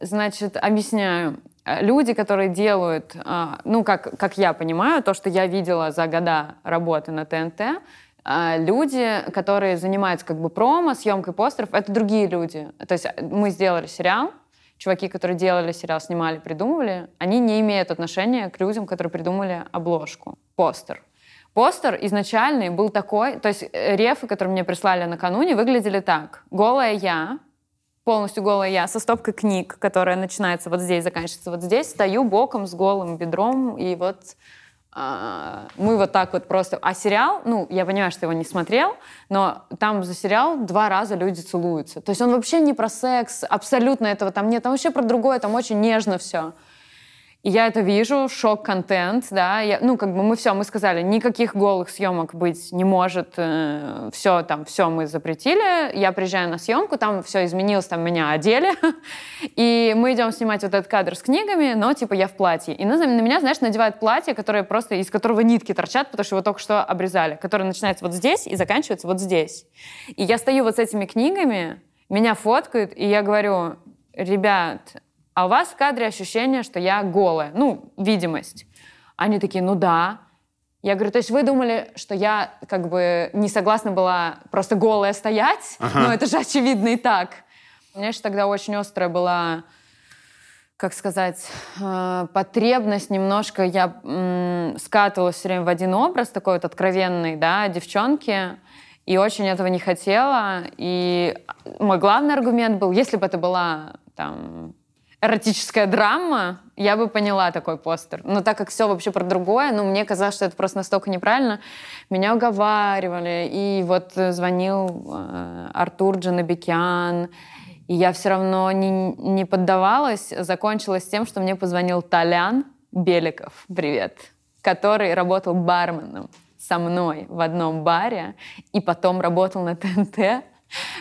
Значит, объясняю. Э, люди, которые делают, э, ну, как, как я понимаю, то, что я видела за года работы на ТНТ, э, люди, которые занимаются как бы промо, съемкой постеров, это другие люди. То есть мы сделали сериал, чуваки, которые делали сериал, снимали, придумывали, они не имеют отношения к людям, которые придумали обложку, постер. Постер изначальный был такой, то есть э, рефы, которые мне прислали накануне, выглядели так. Голая я, полностью голая я, со стопкой книг, которая начинается вот здесь, заканчивается вот здесь, стою боком с голым бедром, и вот э, мы вот так вот просто... А сериал, ну, я понимаю, что его не смотрел, но там за сериал два раза люди целуются. То есть он вообще не про секс, абсолютно этого там нет, там вообще про другое, там очень нежно все я это вижу, шок-контент, да, я, ну, как бы мы все, мы сказали, никаких голых съемок быть не может, э, все там, все мы запретили, я приезжаю на съемку, там все изменилось, там меня одели, и мы идем снимать вот этот кадр с книгами, но, типа, я в платье. И на, на меня, знаешь, надевают платье, которое просто, из которого нитки торчат, потому что его только что обрезали, которое начинается вот здесь и заканчивается вот здесь. И я стою вот с этими книгами, меня фоткают, и я говорю, ребят, а у вас в кадре ощущение, что я голая, ну, видимость. Они такие, ну да. Я говорю, то есть вы думали, что я как бы не согласна была просто голая стоять? Ага. Но ну, это же очевидно и так. У меня же тогда очень острая была, как сказать, э, потребность немножко. Я скатывалась все время в один образ, такой вот откровенный, да, девчонки. И очень этого не хотела. И а, мой главный аргумент был, если бы это была там эротическая драма, я бы поняла такой постер. Но так как все вообще про другое, ну, мне казалось, что это просто настолько неправильно, меня уговаривали. И вот э, звонил э, Артур Джанабекян, и я все равно не, не поддавалась. Закончилось тем, что мне позвонил Толян Беликов, привет, который работал барменом со мной в одном баре и потом работал на ТНТ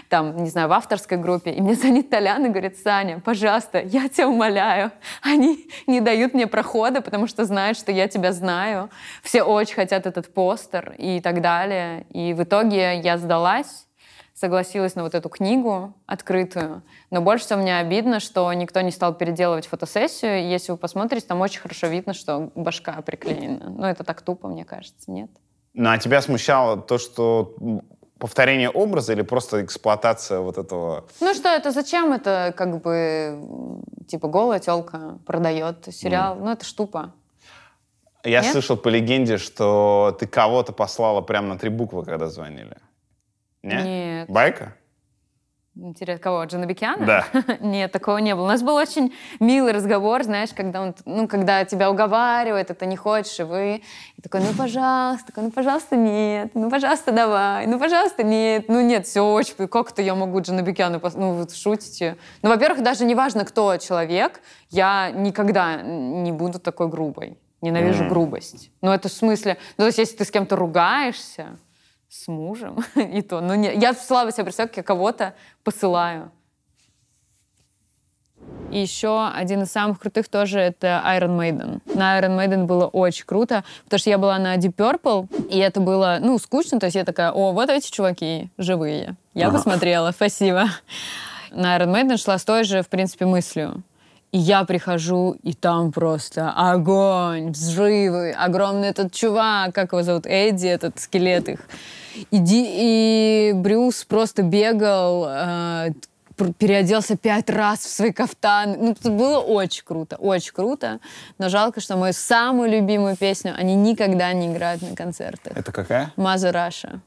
там, не знаю, в авторской группе, и мне звонит Толян и говорит, Саня, пожалуйста, я тебя умоляю, они не дают мне прохода, потому что знают, что я тебя знаю, все очень хотят этот постер и так далее. И в итоге я сдалась, согласилась на вот эту книгу открытую. Но больше всего мне обидно, что никто не стал переделывать фотосессию. если вы посмотрите, там очень хорошо видно, что башка приклеена. Но ну, это так тупо, мне кажется, нет? Ну, а тебя смущало то, что повторение образа или просто эксплуатация вот этого? Ну что это, зачем это как бы, типа голая телка продает сериал, mm. ну это штупа Я Нет? слышал по легенде, что ты кого-то послала прямо на три буквы, когда звонили. Нет? Нет. Байка? Интересно, кого? Джанабекяна? Да. Нет, такого не было. У нас был очень милый разговор, знаешь, когда он, ну, когда тебя уговаривает, это не хочешь, и вы и такой, ну, пожалуйста, такой, ну, пожалуйста, нет, ну, пожалуйста, давай, ну, пожалуйста, нет, ну, нет, все очень, как то я могу Джанабекяну, ну, вот шутите. Ну, во-первых, даже неважно, кто человек, я никогда не буду такой грубой. Ненавижу mm. грубость. Ну, это в смысле, ну, то есть, если ты с кем-то ругаешься, с мужем, и то. Ну, не, я слабо себе представляю, как я кого-то посылаю. И еще один из самых крутых тоже это Iron Maiden. На Iron Maiden было очень круто, потому что я была на Deep Purple, и это было, ну, скучно, то есть я такая, о, вот эти чуваки живые. Я ага. посмотрела, спасибо. На Iron Maiden шла с той же, в принципе, мыслью. И я прихожу, и там просто огонь, взрывы, огромный этот чувак, как его зовут, Эдди, этот скелет их. Иди, и Брюс просто бегал, э, переоделся пять раз в свой кафтан. Ну, это было очень круто, очень круто. Но жалко, что мою самую любимую песню они никогда не играют на концертах. Это какая? Маза Раша.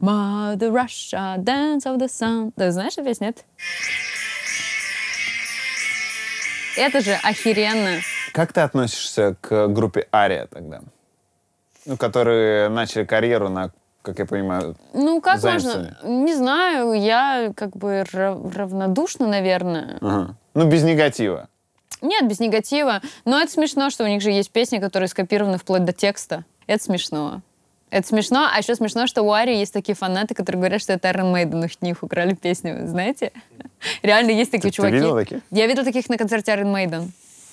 Mother Russia, Dance of the Sun. Ты знаешь эту песню? Нет? Это же охеренно. Как ты относишься к группе Ария тогда? Ну, которые начали карьеру на, как я понимаю, Ну, как Займсоне. можно? Не знаю, я как бы равнодушна, наверное. Ага. Ну, без негатива. Нет, без негатива. Но это смешно, что у них же есть песни, которые скопированы вплоть до текста. Это смешно. Это смешно. А еще смешно, что у Ари есть такие фанаты, которые говорят, что это Iron Maiden, у них украли песню, знаете? Реально есть такие ты, чуваки. Ты видел таких? Я видел таких на концерте Iron Maiden.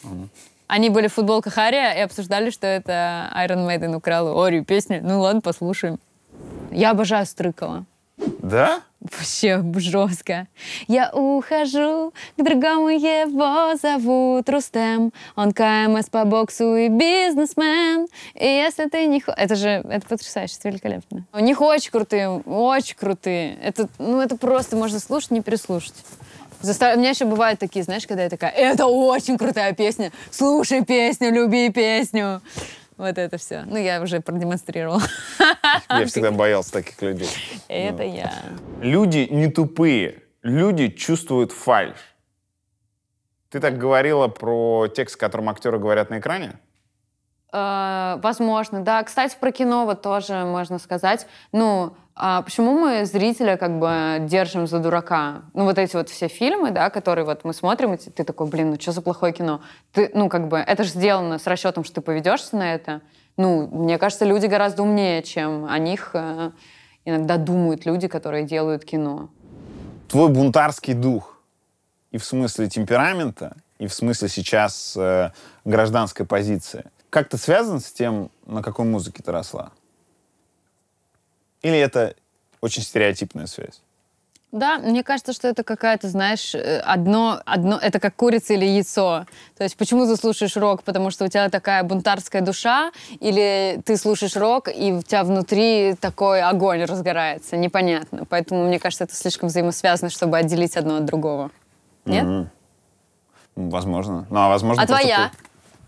Mm. Они были в футболках Ария и обсуждали, что это Iron Maiden украл у песню. Ну ладно, послушаем. Я обожаю Стрыкова. Да? Вообще жестко. Я ухожу, к другому его зовут Рустем. Он КМС по боксу и бизнесмен. И если ты не хочешь... Это же, это потрясающе, это великолепно. У них очень крутые, очень крутые. Это, ну, это просто можно слушать, не переслушать. Застав... У меня еще бывают такие, знаешь, когда я такая, это очень крутая песня, слушай песню, люби песню. Вот это все. Ну, я уже продемонстрировала. Я всегда боялся таких людей. Это ну, я. Люди не тупые. Люди чувствуют фальш. Ты так говорила про текст, которым актеры говорят на экране? А, возможно, да. Кстати, про кино вот тоже можно сказать. Ну, а почему мы зрителя как бы держим за дурака? Ну, вот эти вот все фильмы, да, которые вот мы смотрим, и ты такой, блин, ну что за плохое кино? Ты, ну, как бы, это же сделано с расчетом, что ты поведешься на это. Ну, мне кажется, люди гораздо умнее, чем о них э, иногда думают люди, которые делают кино. Твой бунтарский дух и в смысле темперамента, и в смысле сейчас э, гражданской позиции, как-то связан с тем, на какой музыке ты росла? Или это очень стереотипная связь? Да, мне кажется, что это какая-то, знаешь, э, одно, одно, это как курица или яйцо. То есть почему ты слушаешь рок? Потому что у тебя такая бунтарская душа, или ты слушаешь рок, и у тебя внутри такой огонь разгорается. Непонятно. Поэтому, мне кажется, это слишком взаимосвязано, чтобы отделить одно от другого. Нет? Mm-hmm. Возможно. Ну, а возможно... А твоя?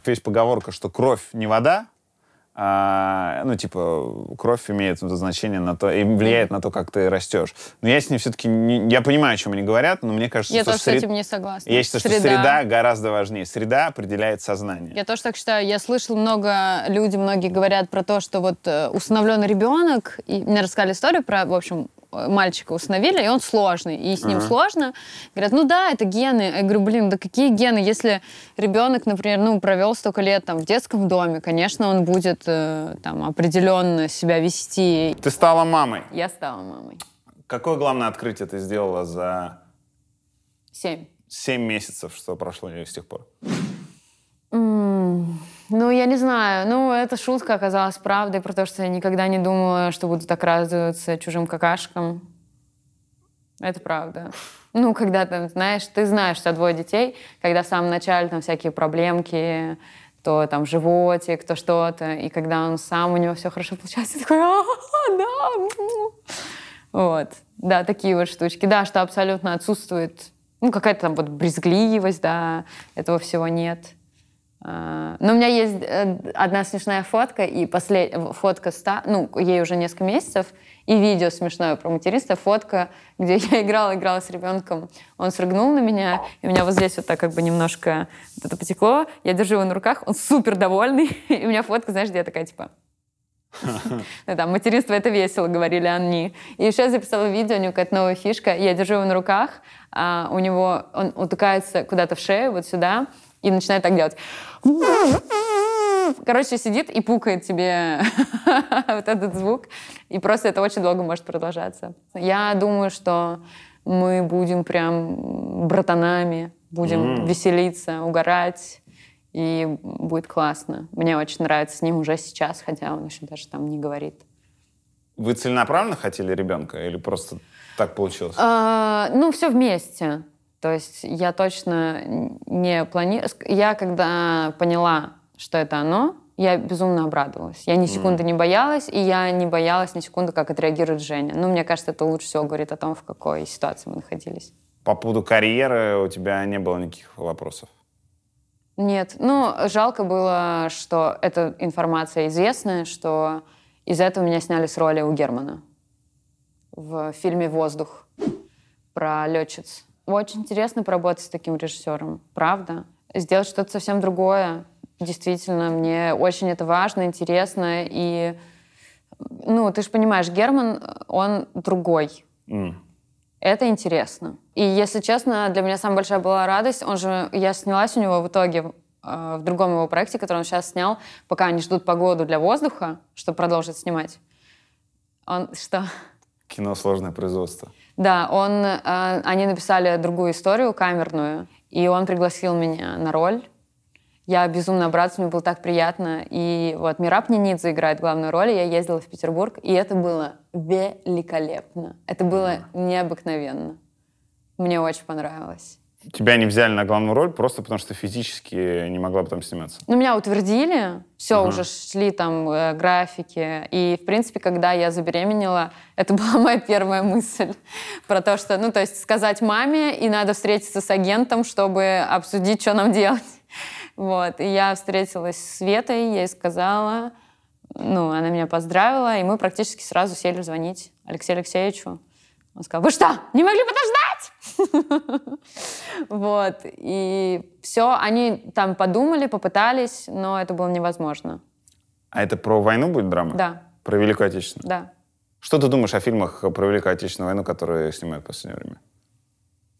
Есть поговорка, что кровь не вода, а, ну, типа, кровь имеет значение на то, и влияет на то, как ты растешь. Но я с ним все-таки, не, я понимаю, о чем они говорят, но мне кажется, я что... Я тоже сред... с этим не согласна. Я считаю, среда. что среда гораздо важнее. Среда определяет сознание. Я тоже так считаю. Я слышал много, людей, многие говорят про то, что вот э, установлен ребенок, и мне рассказали историю про, в общем, мальчика установили и он сложный, и с ним ага. сложно. Говорят, ну да, это гены. Я говорю, блин, да какие гены? Если ребенок, например, ну, провел столько лет там в детском доме, конечно, он будет э, там определенно себя вести. Ты стала мамой? Я стала мамой. Какое главное открытие ты сделала за... Семь. Семь месяцев, что прошло у нее с тех пор? Ну, я не знаю. Ну, эта шутка оказалась правдой потому что я никогда не думала, что буду так радоваться чужим какашкам. Это правда. Ну, когда там, знаешь, ты знаешь, что двое детей, когда в самом начале там всякие проблемки, то там животик, то что-то, и когда он сам, у него все хорошо получается, такой, «А, да, вот. Да, такие вот штучки. Да, что абсолютно отсутствует, ну, какая-то там вот брезгливость, да, этого всего нет. Э, Но ну, у меня есть э, одна смешная фотка, и послед... фотка ста... ну, ей уже несколько месяцев, и видео смешное про материнство, фотка, где я играла, играла с ребенком, он срыгнул на меня, и у меня вот здесь вот так как бы немножко вот это потекло, я держу его на руках, он супер довольный, и у меня фотка, знаешь, где я такая, типа, ну, там, материнство — это весело, говорили они. И еще я записала видео, у него какая-то новая фишка. Я держу его на руках, а у него он утыкается куда-то в шею, вот сюда, и начинает так делать. Короче, сидит и пукает тебе вот этот звук. И просто это очень долго может продолжаться. Я думаю, что мы будем прям братанами, будем mm. веселиться, угорать. И будет классно. Мне очень нравится с ним уже сейчас, хотя он еще даже там не говорит. Вы целенаправленно хотели ребенка или просто так получилось? А, ну, все вместе. То есть я точно не планирую... Я когда поняла, что это оно, я безумно обрадовалась. Я ни секунды не боялась, и я не боялась ни секунды, как отреагирует Женя. Ну, мне кажется, это лучше всего говорит о том, в какой ситуации мы находились. По поводу карьеры у тебя не было никаких вопросов? Нет. Ну, жалко было, что эта информация известная, что из-за этого меня сняли с роли у Германа в фильме «Воздух» про летчиц. Очень интересно поработать с таким режиссером, правда. Сделать что-то совсем другое. Действительно, мне очень это важно, интересно. И, ну, ты же понимаешь, Герман, он другой. Mm. Это интересно. И, если честно, для меня самая большая была радость. Он же, я снялась у него в итоге э, в другом его проекте, который он сейчас снял, пока они ждут погоду для воздуха, чтобы продолжить снимать. Он что? Кино сложное производство. Да, он, э, они написали другую историю, камерную, и он пригласил меня на роль. Я безумно обрадовалась, мне было так приятно. И вот Мираб Нинидзе играет главную роль, я ездила в Петербург, и это было великолепно. Это было необыкновенно. Мне очень понравилось тебя не взяли на главную роль просто потому, что физически не могла бы там сниматься? Ну, меня утвердили, все, угу. уже шли там э, графики. И, в принципе, когда я забеременела, это была моя первая мысль про то, что, ну, то есть сказать маме, и надо встретиться с агентом, чтобы обсудить, что нам делать. Вот. И я встретилась с Светой, ей сказала, ну, она меня поздравила, и мы практически сразу сели звонить Алексею Алексеевичу. Он сказал, вы что, не могли подождать? Вот. И все, они там подумали, попытались, но это было невозможно. А это про войну будет драма? Да. Про Великую Отечественную? Да. Что ты думаешь о фильмах про Великую Отечественную войну, которые снимают в последнее время?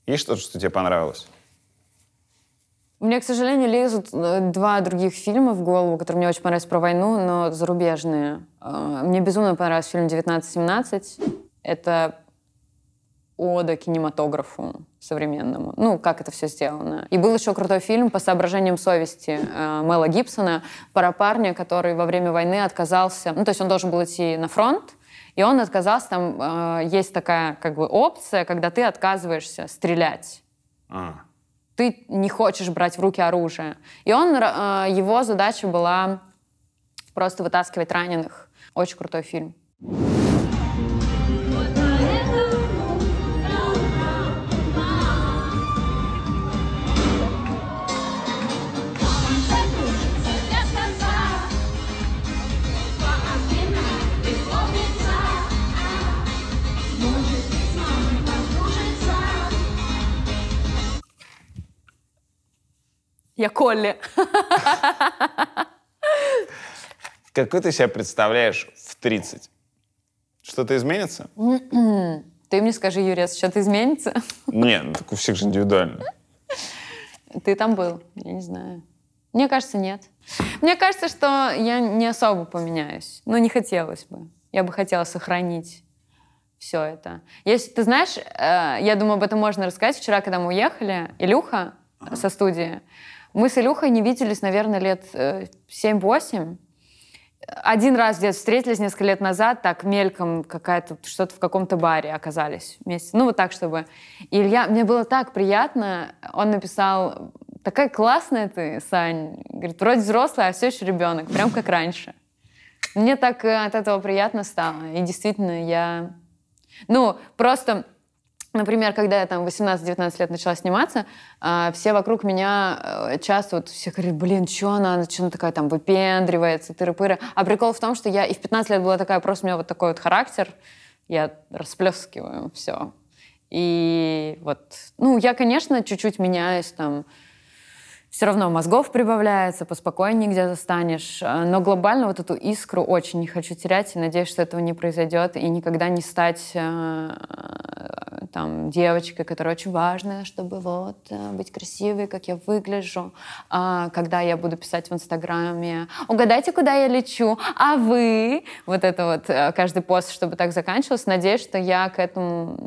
Есть что-то, что тебе понравилось? Мне, к сожалению, лезут э, два других фильма в голову, которые мне очень понравились про войну, но зарубежные. Э, мне безумно понравился фильм «1917». Это ода кинематографу современному. Ну, как это все сделано. И был еще крутой фильм по соображениям совести э, Мела Гибсона про парня, который во время войны отказался... Ну, то есть он должен был идти на фронт, и он отказался, там э, есть такая как бы опция, когда ты отказываешься стрелять. А. Ты не хочешь брать в руки оружие. И он, э, его задача была просто вытаскивать раненых. Очень крутой фильм. Я Колли. Какой ты себя представляешь в 30? Что-то изменится? М-м. Ты мне скажи, Юрец, что-то изменится? Нет, ну так у всех же индивидуально. Ты там был, я не знаю. Мне кажется, нет. Мне кажется, что я не особо поменяюсь. Но ну, не хотелось бы. Я бы хотела сохранить все это. Если ты знаешь, э, я думаю, об этом можно рассказать. Вчера, когда мы уехали, Илюха ага. со студии, мы с Илюхой не виделись, наверное, лет 7-8. Э, Один раз где-то встретились несколько лет назад, так мельком какая-то что-то в каком-то баре оказались вместе. Ну, вот так, чтобы... И Илья, мне было так приятно, он написал, такая классная ты, Сань. Говорит, вроде взрослая, а все еще ребенок, прям как раньше. Мне так э, от этого приятно стало. И действительно, я... Ну, просто Например, когда я там 18-19 лет начала сниматься, а, все вокруг меня э, часто вот все говорят, блин, что она, что она такая там выпендривается, тыры-пыры. А прикол в том, что я и в 15 лет была такая, просто у меня вот такой вот характер, я расплескиваю все. И вот, ну, я, конечно, чуть-чуть меняюсь там, все равно мозгов прибавляется, поспокойнее где-то станешь. Э, но глобально вот эту искру очень не хочу терять и надеюсь, что этого не произойдет и никогда не стать э, там девочкой, которая очень важная, чтобы вот э, быть красивой, как я выгляжу, а, когда я буду писать в Инстаграме, угадайте, куда я лечу, а вы, вот это вот э, каждый пост, чтобы так заканчивалось, надеюсь, что я к этому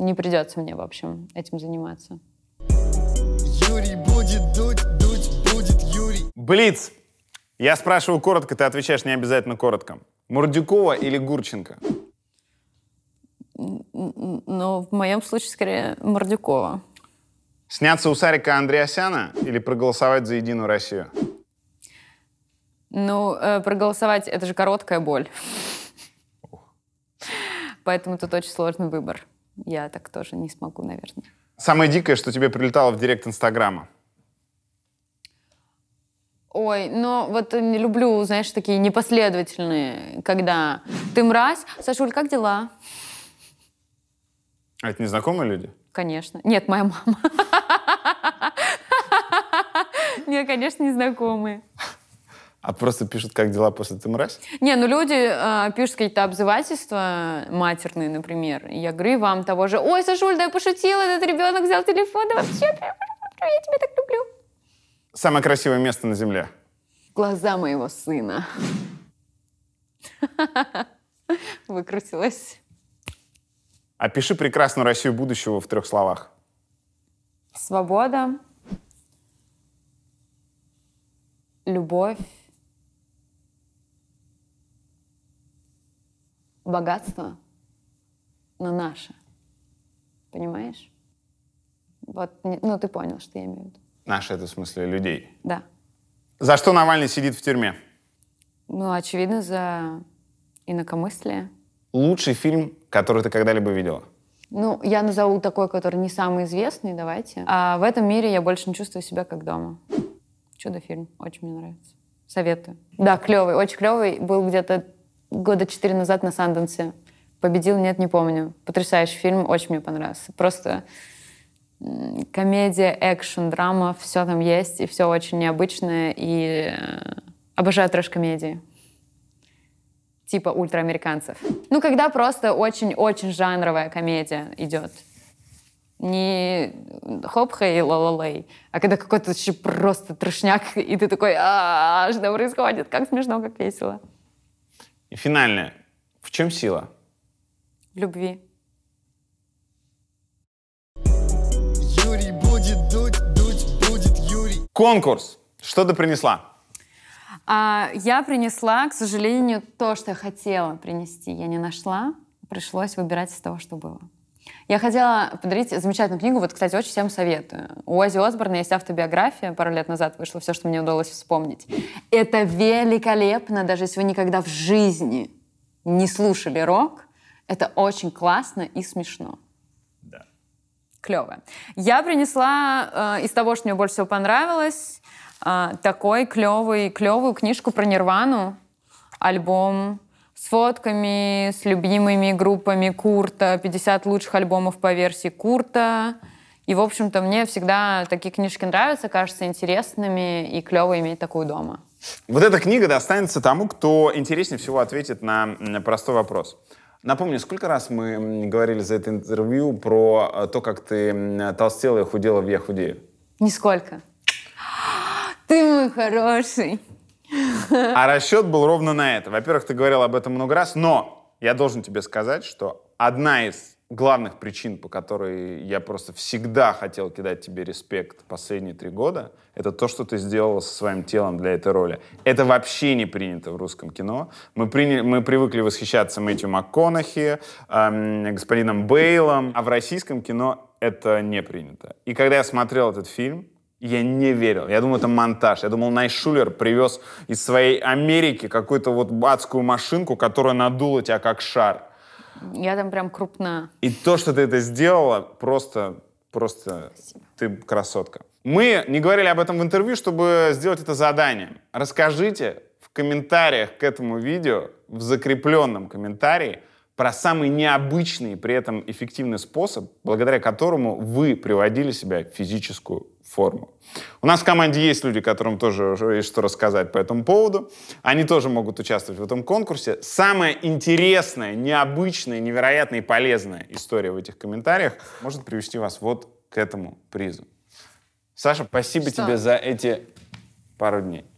не придется мне, в общем, этим заниматься. Юрий будет дуть, дуть будет Юрий. Блиц. Я спрашиваю коротко, ты отвечаешь не обязательно коротко. Мурдюкова или Гурченко? Но в моем случае скорее Мордюкова. Сняться у Сарика Андреасяна или проголосовать за Единую Россию? Ну, э, проголосовать — это же короткая боль. Поэтому тут очень сложный выбор. Я так тоже не смогу, наверное. Самое дикое, что тебе прилетало в директ Инстаграма? Ой, но ну, вот э, не люблю, знаешь, такие непоследовательные, когда ты мразь, Сашуль, как дела? А это незнакомые люди? Конечно. Нет, моя мама. Не, конечно, незнакомые. А просто пишут, как дела после ты мразь? Не, ну люди э, пишут какие-то обзывательства матерные, например. И я говорю и вам того же, ой, Сашуль, да я пошутила, этот ребенок взял телефон, да вообще, я тебя так люблю. Самое красивое место на земле? Глаза моего сына. Выкрутилась. Опиши прекрасную Россию будущего в трех словах. Свобода, любовь, богатство, но наше. Понимаешь? Вот, ну ты понял, что я имею в виду. Наши — это в смысле людей? Да. За что Навальный сидит в тюрьме? Ну, очевидно, за инакомыслие. Лучший фильм который ты когда-либо видела? Ну, я назову такой, который не самый известный, давайте. А в этом мире я больше не чувствую себя как дома. Чудо-фильм, очень мне нравится. Советую. Да, клевый, очень клевый. Был где-то года четыре назад на Санденсе. Победил, нет, не помню. Потрясающий фильм, очень мне понравился. Просто комедия, экшен, драма, все там есть, и все очень необычное, и э, обожаю трэш-комедии типа ультраамериканцев. Ну, когда просто очень-очень жанровая комедия идет. Не хопха и лололей, а когда какой-то вообще просто трешняк, и ты такой, а что а, происходит, как смешно, как весело. И финальное. В чем сила? В любви. Конкурс. Что ты принесла? А, я принесла, к сожалению, то, что я хотела принести. Я не нашла, пришлось выбирать из того, что было. Я хотела подарить замечательную книгу, вот, кстати, очень всем советую. У Ози Осборна есть автобиография, пару лет назад вышла, все, что мне удалось вспомнить. Это великолепно, даже если вы никогда в жизни не слушали рок, это очень классно и смешно. Да. Клево. Я принесла э, из того, что мне больше всего понравилось, а, такой клевый, клевую книжку про Нирвану, альбом с фотками, с любимыми группами Курта, 50 лучших альбомов по версии Курта. И, в общем-то, мне всегда такие книжки нравятся, кажутся интересными, и клево иметь такую дома. Вот эта книга достанется тому, кто интереснее всего ответит на простой вопрос. Напомню, сколько раз мы говорили за это интервью про э, то, как ты толстела и худела в «Я худею»? Нисколько. Ты мой хороший. А расчет был ровно на это. Во-первых, ты говорил об этом много раз, но я должен тебе сказать, что одна из главных причин, по которой я просто всегда хотел кидать тебе респект последние три года, это то, что ты сделала со своим телом для этой роли. Это вообще не принято в русском кино. Мы, приняли, мы привыкли восхищаться Мэтью МакКонахи, эм, господином Бейлом, а в российском кино это не принято. И когда я смотрел этот фильм, я не верил. Я думал, это монтаж. Я думал, Найшулер привез из своей Америки какую-то вот адскую машинку, которая надула тебя как шар. Я там прям крупно. И то, что ты это сделала, просто, просто Спасибо. ты красотка. Мы не говорили об этом в интервью, чтобы сделать это заданием. Расскажите в комментариях к этому видео, в закрепленном комментарии, про самый необычный при этом эффективный способ, благодаря которому вы приводили себя в физическую форму. У нас в команде есть люди, которым тоже есть что рассказать по этому поводу. Они тоже могут участвовать в этом конкурсе. Самая интересная, необычная, невероятная и полезная история в этих комментариях может привести вас вот к этому призу. Саша, спасибо что? тебе за эти пару дней.